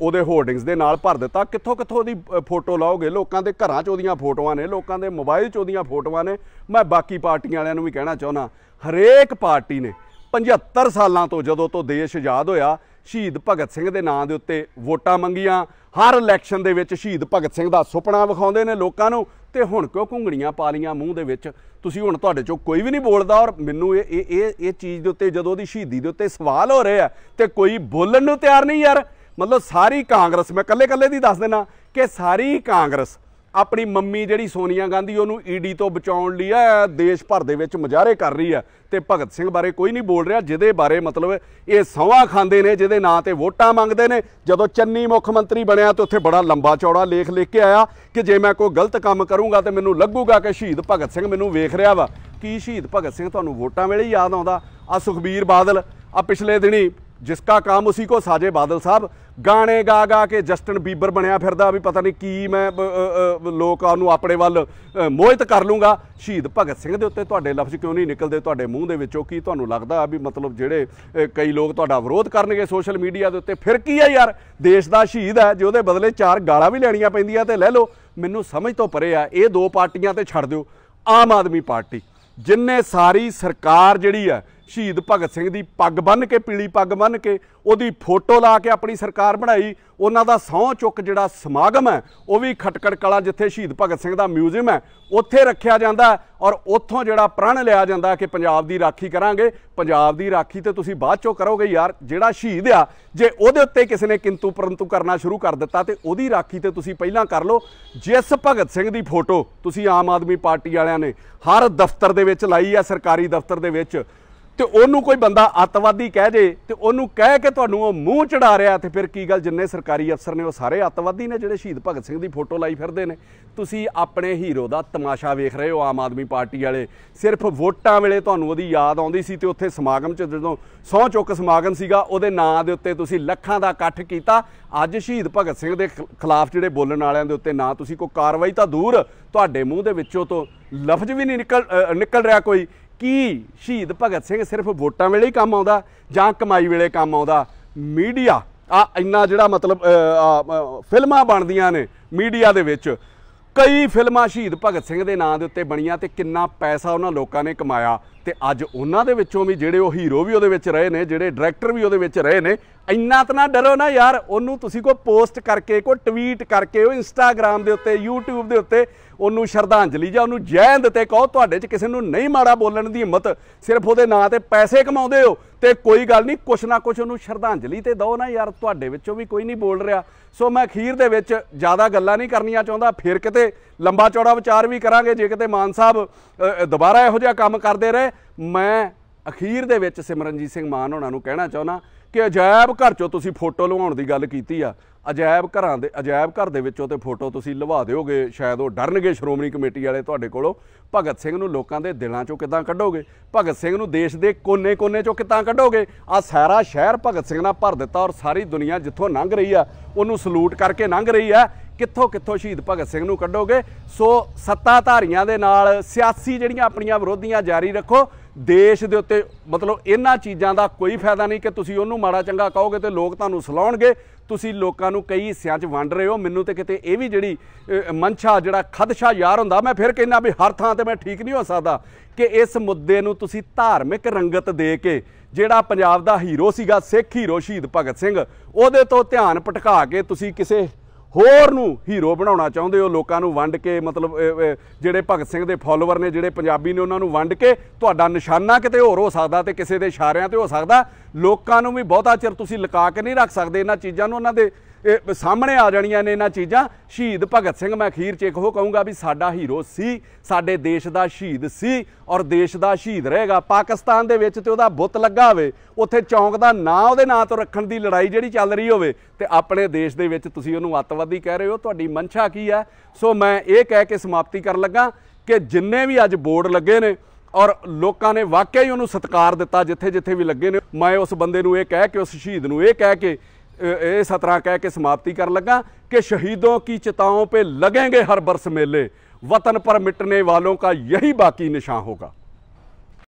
ਉਹਦੇ ਹੋਰਡਿੰਗਸ ਦੇ ਨਾਲ ਭਰ ਦਿੱਤਾ ਕਿੱਥੋਂ ਕਿੱਥੋਂ ਦੀ ਫੋਟੋ ਲਾਓਗੇ ਲੋਕਾਂ ਦੇ ਘਰਾਂ 'ਚ ਉਹਦੀਆਂ ਫੋਟੋਆਂ ਨੇ ਲੋਕਾਂ ਦੇ ਮੋਬਾਈਲ 'ਚ ਉਹਦੀਆਂ ਫੋਟੋਆਂ ਨੇ ਮੈਂ ਬਾਕੀ ਪਾਰਟੀਆਂ ਵਾਲਿਆਂ ਨੂੰ ਵੀ ਕਹਿਣਾ ਚਾਹੁੰਦਾ ਹਰੇਕ ਪਾਰਟੀ ਨੇ 75 ਸਾਲਾਂ ਤੋਂ ਜਦੋਂ ਤੋਂ ਦੇਸ਼ ਆਜ਼ਾਦ ਹੋਇਆ ਸ਼ਹੀਦ ਭਗਤ ਸਿੰਘ ਦੇ ਨਾਂ ਦੇ ਉੱਤੇ ਵੋਟਾਂ ਮੰਗੀਆਂ ਹਰ ਇਲੈਕਸ਼ਨ ਦੇ ਵਿੱਚ ਸ਼ਹੀਦ ਭਗਤ ਸਿੰਘ ਦਾ ਸੁਪਨਾ ਵਿਖਾਉਂਦੇ ਨੇ ਲੋਕਾਂ ਨੂੰ ਤੇ ਹੁਣ ਕਿਉਂ ਘੁੰਗਣੀਆਂ ਪਾ ਲੀਆਂ ਮੂੰਹ ਦੇ ਵਿੱਚ ਤੁਸੀਂ ਹੁਣ ਤੁਹਾਡੇ ਚੋਂ ਕੋਈ ਵੀ ਨਹੀਂ ਬੋਲਦਾ ਔਰ ਮੈਨੂੰ ਇਹ ਇਹ ਇਹ ਚੀਜ਼ ਦੇ ਉੱਤੇ ਜਦੋਂ ਦੀ ਸ਼ਹੀਦੀ ਦੇ ਉੱਤੇ ਸਵਾਲ ਹੋ ਰਹੇ ਆ ਤੇ ਕੋਈ ਬੋਲਣ ਨੂੰ ਤਿਆਰ ਨਹੀਂ ਯਾਰ ਮਤਲਬ ਸਾਰੀ ਕਾਂਗਰਸ ਮੈਂ ਕੱਲੇ ਕੱਲੇ ਦੀ ਦੱਸ ਦੇਣਾ ਕਿ ਸਾਰੀ ਕਾਂਗਰਸ ਆਪਣੀ ਮੰਮੀ ਜਿਹੜੀ ਸੋਨੀਆ ਗਾਂਧੀ ਉਹਨੂੰ ਈਡੀ e ਤੋਂ ਬਚਾਉਣ ਲਈ ਆ ਦੇਸ਼ ਭਰ ਦੇ ਵਿੱਚ ਮੁਜਾਰੇ ਕਰ ਰਹੀ ਆ ਤੇ ਭਗਤ ਸਿੰਘ ਬਾਰੇ ਕੋਈ ਨਹੀਂ ਬੋਲ ਰਿਹਾ ਜਿਹਦੇ ਬਾਰੇ ਮਤਲਬ ਇਹ ਸੌਹਾ ਖਾਂਦੇ ਨੇ ਜਿਹਦੇ ਨਾਂ ਤੇ ਵੋਟਾਂ ਮੰਗਦੇ ਨੇ ਜਦੋਂ ਚੰਨੀ ਮੁੱਖ ਮੰਤਰੀ ਬਣਿਆ ਤੇ ਉੱਥੇ ਬੜਾ ਲੰਬਾ ਚੌੜਾ ਲੇਖ ਲਿਖ ਕੇ ਆਇਆ ਕਿ ਜੇ ਮੈਂ ਕੋਈ ਗਲਤ ਕੰਮ ਕਰੂੰਗਾ ਤੇ ਮੈਨੂੰ ਲੱਗੂਗਾ ਕਿ ਸ਼ਹੀਦ ਭਗਤ ਸਿੰਘ ਮੈਨੂੰ ਵੇਖ ਰਿਹਾ ਵਾ ਕੀ ਸ਼ਹੀਦ ਭਗਤ ਸਿੰਘ ਤੁਹਾਨੂੰ ਵੋਟਾਂ ਵੇਲੇ ਯਾਦ ਆਉਂਦਾ ਆ ਸੁਖਬੀਰ ਬਾਦਲ ਆ ਪਿਛਲੇ ਦਿਨੀ ਜਿਸ ਦਾ ਕੰਮ ਉਸੀ ਕੋ ਸਾਜੇ ਬਾਦਲ ਸਾਹਿਬ ਗਾਣੇ ਗਾ ਗਾ ਕੇ ਜਸਟਨ ਬੀਬਰ ਬਣਿਆ ਫਿਰਦਾ ਵੀ ਪਤਾ ਨਹੀਂ ਕੀ ਮੈਂ ਲੋਕਾਂ ਨੂੰ ਆਪਣੇ ਵੱਲ ਮੋਹਿਤ ਕਰ ਲੂੰਗਾ ਸ਼ਹੀਦ ਭਗਤ ਸਿੰਘ ਦੇ ਉੱਤੇ ਤੁਹਾਡੇ ਲਫ਼ਜ਼ ਕਿਉਂ ਨਹੀਂ ਨਿਕਲਦੇ ਤੁਹਾਡੇ ਮੂੰਹ ਦੇ ਵਿੱਚੋਂ ਕੀ ਤੁਹਾਨੂੰ ਲੱਗਦਾ ਵੀ ਮਤਲਬ ਜਿਹੜੇ ਕਈ ਲੋਕ ਤੁਹਾਡਾ ਵਿਰੋਧ ਕਰਨਗੇ ਸੋਸ਼ਲ ਮੀਡੀਆ ਦੇ ਉੱਤੇ ਫਿਰ ਕੀ ਆ ਯਾਰ ਦੇਸ਼ ਦਾ ਸ਼ਹੀਦ ਹੈ ਜੇ ਉਹਦੇ ਬਦਲੇ ਚਾਰ ਗਾਲਾਂ ਵੀ ਲੈਣੀਆਂ ਪੈਂਦੀਆਂ ਤੇ ਲੈ ਲਓ ਮੈਨੂੰ ਸਮਝ ਤੋਂ ਪਰੇ ਆ ਇਹ ਦੋ ਪਾਰਟੀਆਂ ਤੇ ਛੱਡ ਦਿਓ ਆਮ ਆਦਮੀ ਪਾਰਟੀ ਜਿੰਨੇ ਸਾਰੀ ਸਰਕਾਰ ਜਿਹੜੀ ਆ ਸ਼ਹੀਦ ਭਗਤ ਸਿੰਘ ਦੀ ਪੱਗ ਬੰਨ ਕੇ ਪੀਲੀ ਪੱਗ ਬੰਨ ਕੇ ਉਹਦੀ ਫੋਟੋ ਲਾ ਕੇ ਆਪਣੀ ਸਰਕਾਰ ਬਣਾਈ ਉਹਨਾਂ ਦਾ ਸੌਂ ਚੁੱਕ ਜਿਹੜਾ ਸਮਾਗਮ ਹੈ ਉਹ ਵੀ ਖਟਕੜ ਕਲਾ ਜਿੱਥੇ ਸ਼ਹੀਦ ਭਗਤ ਸਿੰਘ ਦਾ ਮਿਊਜ਼ੀਅਮ ਹੈ ਉੱਥੇ ਰੱਖਿਆ ਜਾਂਦਾ ਔਰ ਉੱਥੋਂ ਜਿਹੜਾ ਪ੍ਰਣ ਲਿਆ ਜਾਂਦਾ ਕਿ ਪੰਜਾਬ ਦੀ ਰਾਖੀ ਕਰਾਂਗੇ ਪੰਜਾਬ ਦੀ ਰਾਖੀ ਤੇ ਤੁਸੀਂ ਬਾਅਦ ਚੋਂ ਕਰੋਗੇ ਯਾਰ ਜਿਹੜਾ ਸ਼ਹੀਦ ਆ ਜੇ ਉਹਦੇ ਉੱਤੇ ਕਿਸੇ ਨੇ ਕਿੰਤੂ ਪਰੰਤੂ ਕਰਨਾ ਸ਼ੁਰੂ ਕਰ ਦਿੱਤਾ ਤੇ ਉਹਦੀ ਰਾਖੀ ਤੇ ਤੁਸੀਂ ਪਹਿਲਾਂ ਕਰ ਲਓ ਜਿਸ ਭਗਤ ਸਿੰਘ ਦੀ ਫੋਟੋ ਤੁਸੀਂ ਆਮ ਆਦਮੀ ਪਾਰਟੀ ਵਾਲਿਆਂ ਨੇ ਹਰ ਦਫ਼ਤਰ ਦੇ ਵਿੱਚ ਲਾਈ ਆ ਸਰਕਾਰੀ ਦਫ਼ਤਰ ਦੇ ਵਿੱਚ ਤੇ ਉਹਨੂੰ ਕੋਈ ਬੰਦਾ ਅੱਤਵਾਦੀ ਕਹਿ ਜੇ ਤੇ ਉਹਨੂੰ ਕਹਿ ਕੇ ਤੁਹਾਨੂੰ ਉਹ ਮੂੰਹ ਚੜਾ ਰਿਹਾ ਤੇ ਫਿਰ ਕੀ ਗੱਲ ਜਿੰਨੇ ਸਰਕਾਰੀ ਅਫਸਰ ਨੇ ਉਹ ਸਾਰੇ ਅੱਤਵਾਦੀ ਨੇ ਜਿਹੜੇ ਸ਼ਹੀਦ ਭਗਤ ਸਿੰਘ ਦੀ ਫੋਟੋ ਲਾਈ ਫਿਰਦੇ ਨੇ ਤੁਸੀਂ ਆਪਣੇ ਹੀਰੋ ਦਾ ਤਮਾਸ਼ਾ ਵੇਖ ਰਹੇ ਹੋ ਆਮ ਆਦਮੀ ਪਾਰਟੀ ਵਾਲੇ ਸਿਰਫ ਵੋਟਾਂ ਵੇਲੇ ਤੁਹਾਨੂੰ ਉਹਦੀ ਯਾਦ ਆਉਂਦੀ ਸੀ ਤੇ ਉੱਥੇ ਸਮਾਗਮ 'ਚ ਜਦੋਂ ਸੌ ਚੁੱਕ ਸਮਾਗਮ ਸੀਗਾ ਉਹਦੇ ਨਾਂ ਦੇ ਉੱਤੇ ਤੁਸੀਂ ਲੱਖਾਂ ਦਾ ਇਕੱਠ ਕੀਤਾ ਅੱਜ ਸ਼ਹੀਦ ਭਗਤ ਸਿੰਘ ਦੇ ਖਿਲਾਫ ਜਿਹੜੇ ਬੋਲਣ ਵਾਲਿਆਂ ਦੇ ਉੱਤੇ ਨਾ ਤੁਸੀਂ ਕੋਈ ਕਾਰਵਾਈ ਤਾਂ ਦੂਰ ਤੁਹਾਡੇ ਮੂੰਹ ਦੇ ਵਿੱਚੋਂ ਤੋਂ ਲਫ਼ਜ਼ ਵੀ ਨਹੀਂ ਨਿਕਲ ਨਿਕਲ ਰਿਹਾ ਕੋਈ ਕੀ ਸ਼ਹੀਦ ਭਗਤ ਸਿੰਘ ਸਿਰਫ ਵੋਟਾਂ ਵੇਲੇ ਹੀ ਕੰਮ ਆਉਂਦਾ ਜਾਂ ਕਮਾਈ ਵੇਲੇ ਕੰਮ ਆਉਂਦਾ ਮੀਡੀਆ ਆ ਇੰਨਾ ਜਿਹੜਾ ਮਤਲਬ ਫਿਲਮਾਂ ਬਣਦੀਆਂ ਨੇ ਮੀਡੀਆ ਦੇ ਵਿੱਚ ਕਈ ਫਿਲਮਾਂ ਸ਼ਹੀਦ ਭਗਤ ਸਿੰਘ ਦੇ ਨਾਂ ਦੇ ਉੱਤੇ ਬਣੀਆਂ ਤੇ ਕਿੰਨਾ ਪੈਸਾ ਉਹਨਾਂ ਲੋਕਾਂ ਨੇ ਕਮਾਇਆ ਤੇ ਅੱਜ ਉਹਨਾਂ ਦੇ ਵਿੱਚੋਂ ਵੀ ਜਿਹੜੇ ਉਹ ਹੀਰੋ ਵੀ ਉਹਦੇ ਵਿੱਚ ਰਹੇ ਨੇ ਜਿਹੜੇ ਡਾਇਰੈਕਟਰ ਵੀ ਉਹਦੇ ਵਿੱਚ ਰਹੇ ਨੇ ਇੰਨਾ ਤਨਾ ਡਰੋ ਨਾ ਯਾਰ ਉਹਨੂੰ ਤੁਸੀਂ ਕੋ ਪੋਸਟ ਕਰਕੇ ਕੋ ਟਵੀਟ ਕਰਕੇ ਉਹ ਇੰਸਟਾਗ੍ਰam ਦੇ ਉੱਤੇ YouTube ਦੇ ਉੱਤੇ ਉਹਨੂੰ ਸ਼ਰਧਾਂਜਲੀ ਜਾਂ ਉਹਨੂੰ ਹਿੰਦ ਤੇ ਕਹੋ ਤੁਹਾਡੇ 'ਚ ਕਿਸੇ ਨੂੰ ਨਹੀਂ ਮਾੜਾ ਬੋਲਣ ਦੀ ਹਿੰਮਤ ਸਿਰਫ ਉਹਦੇ ਨਾਂ ਤੇ ਪੈਸੇ ਕਮਾਉਂਦੇ ਹੋ ਤੇ ਕੋਈ ਗੱਲ ਨਹੀਂ ਕੁਛ ਨਾ ਕੁਛ ਉਹਨੂੰ ਸ਼ਰਧਾਂਜਲੀ ਤੇ ਦਿਓ ਨਾ ਯਾਰ ਤੁਹਾਡੇ ਵਿੱਚੋਂ ਵੀ ਕੋਈ ਨਹੀਂ ਬੋਲ ਰਿਹਾ ਸੋ ਮੈਂ ਅਖੀਰ ਦੇ ਵਿੱਚ ਜ਼ਿਆਦਾ ਗੱਲਾਂ ਨਹੀਂ ਕਰਨੀਆਂ ਚਾਹੁੰਦਾ ਫਿਰ ਕਿਤੇ ਲੰਬਾ ਚੌੜਾ ਵਿਚਾਰ ਵੀ ਕਰਾਂਗੇ ਜੇ ਕਿਤੇ ਮਾਨ ਸਾਹਿਬ ਦੁਬਾਰਾ ਇਹੋ ਜਿਹਾ ਕੰਮ ਕਰਦੇ ਰਹੇ ਮੈਂ ਅਖੀਰ ਦੇ ਵਿੱਚ ਸਿਮਰਨਜੀਤ ਸਿੰਘ ਮਾਨ ਉਹਨਾਂ ਨੂੰ ਕਹਿਣਾ ਚਾਹੁੰਦਾ ਕਿ ਅਜਾਇਬ ਘਰ ਚੋਂ ਤੁਸੀਂ ਫੋਟੋ ਲਵਾਉਣ ਦੀ ਗੱਲ ਕੀਤੀ ਆ ਅਜਾਇਬ ਘਰਾਂ ਦੇ ਅਜਾਇਬ ਘਰ ਦੇ ਵਿੱਚੋਂ ਤੇ ਫੋਟੋ ਤੁਸੀਂ ਲਵਾ ਦਿਓਗੇ ਸ਼ਾਇਦ ਉਹ ਡਰਨਗੇ ਸ਼੍ਰੋਮਣੀ ਕਮੇਟੀ ਵਾਲੇ ਤੁਹਾਡੇ ਕੋਲੋਂ ਭਗਤ ਸਿੰਘ ਨੂੰ ਲੋਕਾਂ ਦੇ ਦਿਲਾਂ ਚੋਂ ਕਿੱਦਾਂ ਕੱਢੋਗੇ ਭਗਤ ਸਿੰਘ ਨੂੰ ਦੇਸ਼ ਦੇ ਕੋਨੇ-ਕੋਨੇ ਚੋਂ ਕਿੱਦਾਂ ਕੱਢੋਗੇ ਆ ਸਾਰਾ ਸ਼ਹਿਰ ਭਗਤ ਸਿੰਘ ਨਾਲ ਭਰ ਦਿੱਤਾ ਔਰ ਸਾਰੀ ਦੁਨੀਆ ਜਿੱਥੋਂ ਲੰਘ ਰਹੀ ਆ ਉਹਨੂੰ ਸਲੂਟ ਕਰਕੇ ਲੰਘ ਰਹੀ ਆ ਕਿੱਥੋਂ ਕਿੱਥੋਂ ਸ਼ਹੀਦ ਭਗਤ ਸਿੰਘ ਨੂੰ ਕੱਢੋਗੇ ਸੋ ਸੱਤਾਧਾਰੀਆਂ ਦੇ ਨਾਲ ਸਿਆਸੀ ਜਿਹੜੀਆਂ ਆਪਣੀਆਂ ਵਿਰੋਧੀਆਂ ਜਾਰੀ ਰੱਖੋ ਦੇਸ਼ ਦੇ ਉੱਤੇ ਮਤਲਬ ਇਹਨਾਂ ਚੀਜ਼ਾਂ ਦਾ ਕੋਈ ਫਾਇਦਾ ਨਹੀਂ ਕਿ ਤੁਸੀਂ ਉਹਨੂੰ ਮਾੜਾ ਚੰਗਾ ਕਹੋਗੇ ਤੇ ਲੋਕ ਤੁਹਾਨੂੰ ਸਲਾਉਣਗੇ ਤੁਸੀਂ ਲੋਕਾਂ ਨੂੰ ਕਈ ਹਿੱਸਿਆਂ 'ਚ ਵੰਡ ਰਹੇ ਹੋ ਮੈਨੂੰ ਤੇ ਕਿਤੇ ਇਹ ਵੀ ਜਿਹੜੀ ਮਨਛਾ ਜਿਹੜਾ ਖਦਸ਼ਾ ਯਾਰ ਹੁੰਦਾ ਮੈਂ ਫਿਰ ਕਹਿੰਦਾ ਵੀ ਹਰ ਥਾਂ ਤੇ ਮੈਂ ਠੀਕ ਨਹੀਂ ਹੋ ਸਕਦਾ ਕਿ ਇਸ ਮੁੱਦੇ ਨੂੰ ਤੁਸੀਂ ਧਾਰਮਿਕ ਰੰਗਤ ਦੇ ਕੇ ਜਿਹੜਾ ਪੰਜਾਬ ਦਾ ਹੀਰੋ ਸੀਗਾ ਸਿੱਖ ਹੀਰੋ ਸ਼ਹੀਦ ਭਗਤ ਸਿੰਘ ਉਹਦੇ ਤੋਂ ਧਿਆਨ ਭਟਕਾ ਕੇ ਤੁਸੀਂ ਕਿਸੇ ਹੋਰ ਨੂੰ ਹੀਰੋ ਬਣਾਉਣਾ ਚਾਹੁੰਦੇ ਹੋ ਲੋਕਾਂ ਨੂੰ ਵੰਡ ਕੇ ਮਤਲਬ ਜਿਹੜੇ ਭਗਤ ਸਿੰਘ ਦੇ ਫਾਲੋਅਰ ਨੇ ਜਿਹੜੇ ਪੰਜਾਬੀ ਨੇ ਉਹਨਾਂ ਨੂੰ ਵੰਡ ਕੇ ਤੁਹਾਡਾ ਨਿਸ਼ਾਨਾ ਕਿਤੇ ਹੋਰ ਹੋ ਸਕਦਾ ਤੇ ਕਿਸੇ ਦੇ ਇਸ਼ਾਰਿਆਂ ਤੇ ਹੋ ਸਕਦਾ ਲੋਕਾਂ ਨੂੰ ਵੀ ਬਹੁਤਾ ਚਿਰ ਤੁਸੀਂ ਲੁਕਾ ਕੇ ਨਹੀਂ ਰੱਖ ਸਕਦੇ ਇਹਨਾਂ ਚੀਜ਼ਾਂ ਨੂੰ ਉਹਨਾਂ ਦੇ ਸਾਹਮਣੇ ਆ ਜਾਣੀਆਂ ਨੇ ਇਹਨਾਂ ਚੀਜ਼ਾਂ ਸ਼ਹੀਦ ਭਗਤ ਸਿੰਘ ਮੈਂ ਅਖੀਰ 'ਚ ਇੱਕ ਹੋ ਕਹੂੰਗਾ ਵੀ ਸਾਡਾ ਹੀਰੋ ਸੀ ਸਾਡੇ ਦੇਸ਼ ਦਾ ਸ਼ਹੀਦ ਸੀ ਔਰ ਦੇਸ਼ ਦਾ ਸ਼ਹੀਦ ਰਹੇਗਾ ਪਾਕਿਸਤਾਨ ਦੇ ਵਿੱਚ ਤੇ ਉਹਦਾ ਬੁੱਤ ਲੱਗਾ ਹੋਵੇ ਉੱਥੇ ਚੌਂਕ ਦਾ ਨਾਂ ਉਹਦੇ ਨਾਂ ਤੋਂ ਰੱਖਣ ਦੀ ਲੜਾਈ ਜਿਹੜੀ ਚੱਲ ਰਹੀ ਹੋਵੇ ਤੇ ਆਪਣੇ ਦੇਸ਼ ਦੇ ਵਿੱਚ ਤੁਸੀਂ ਉਹਨੂੰ ਅੱਤਵਾਦੀ ਕਹਿ ਰਹੇ ਹੋ ਤੁਹਾਡੀ ਮਨਸ਼ਾ ਕੀ ਹੈ ਸੋ ਮੈਂ ਇਹ ਕਹਿ ਕੇ ਸਮਾਪਤੀ ਕਰਨ ਲੱਗਾ ਕਿ ਜਿੰਨੇ ਵੀ ਅੱਜ ਬੋਰਡ ਲੱਗੇ ਨੇ ਔਰ ਲੋਕਾਂ ਨੇ ਵਾਕਿਆ ਹੀ ਉਹਨੂੰ ਸਤਿਕਾਰ ਦਿੱਤਾ ਜਿੱਥੇ ਜਿੱਥੇ ਵੀ ਲੱਗੇ ਨੇ ਮੈਂ ਉਸ ਬੰਦੇ ਨੂੰ ਇਹ ਕਹਿ ਕੇ ਉਸ ਸ਼ਹੀਦ ਨੂੰ ਇਹ ਕਹਿ ਕੇ ਇਹ ਸਤਰਾ ਕਹਿ ਕੇ ਸਮਾਪਤੀ ਕਰਨ ਲੱਗਾ ਕਿ ਸ਼ਹੀਦੋਂ ਕੀ ਚਿਤਾਵਾਂ ਤੇ ਲਗेंगे ਹਰ ਬਰਸ ਮੇਲੇ ਵਤਨ ਪਰ ਮਿਟਨੇ ਵਾਲੋਂ ਕਾ ਯਹੀ ਬਾਕੀ ਨਿਸ਼ਾਨ ਹੋਗਾ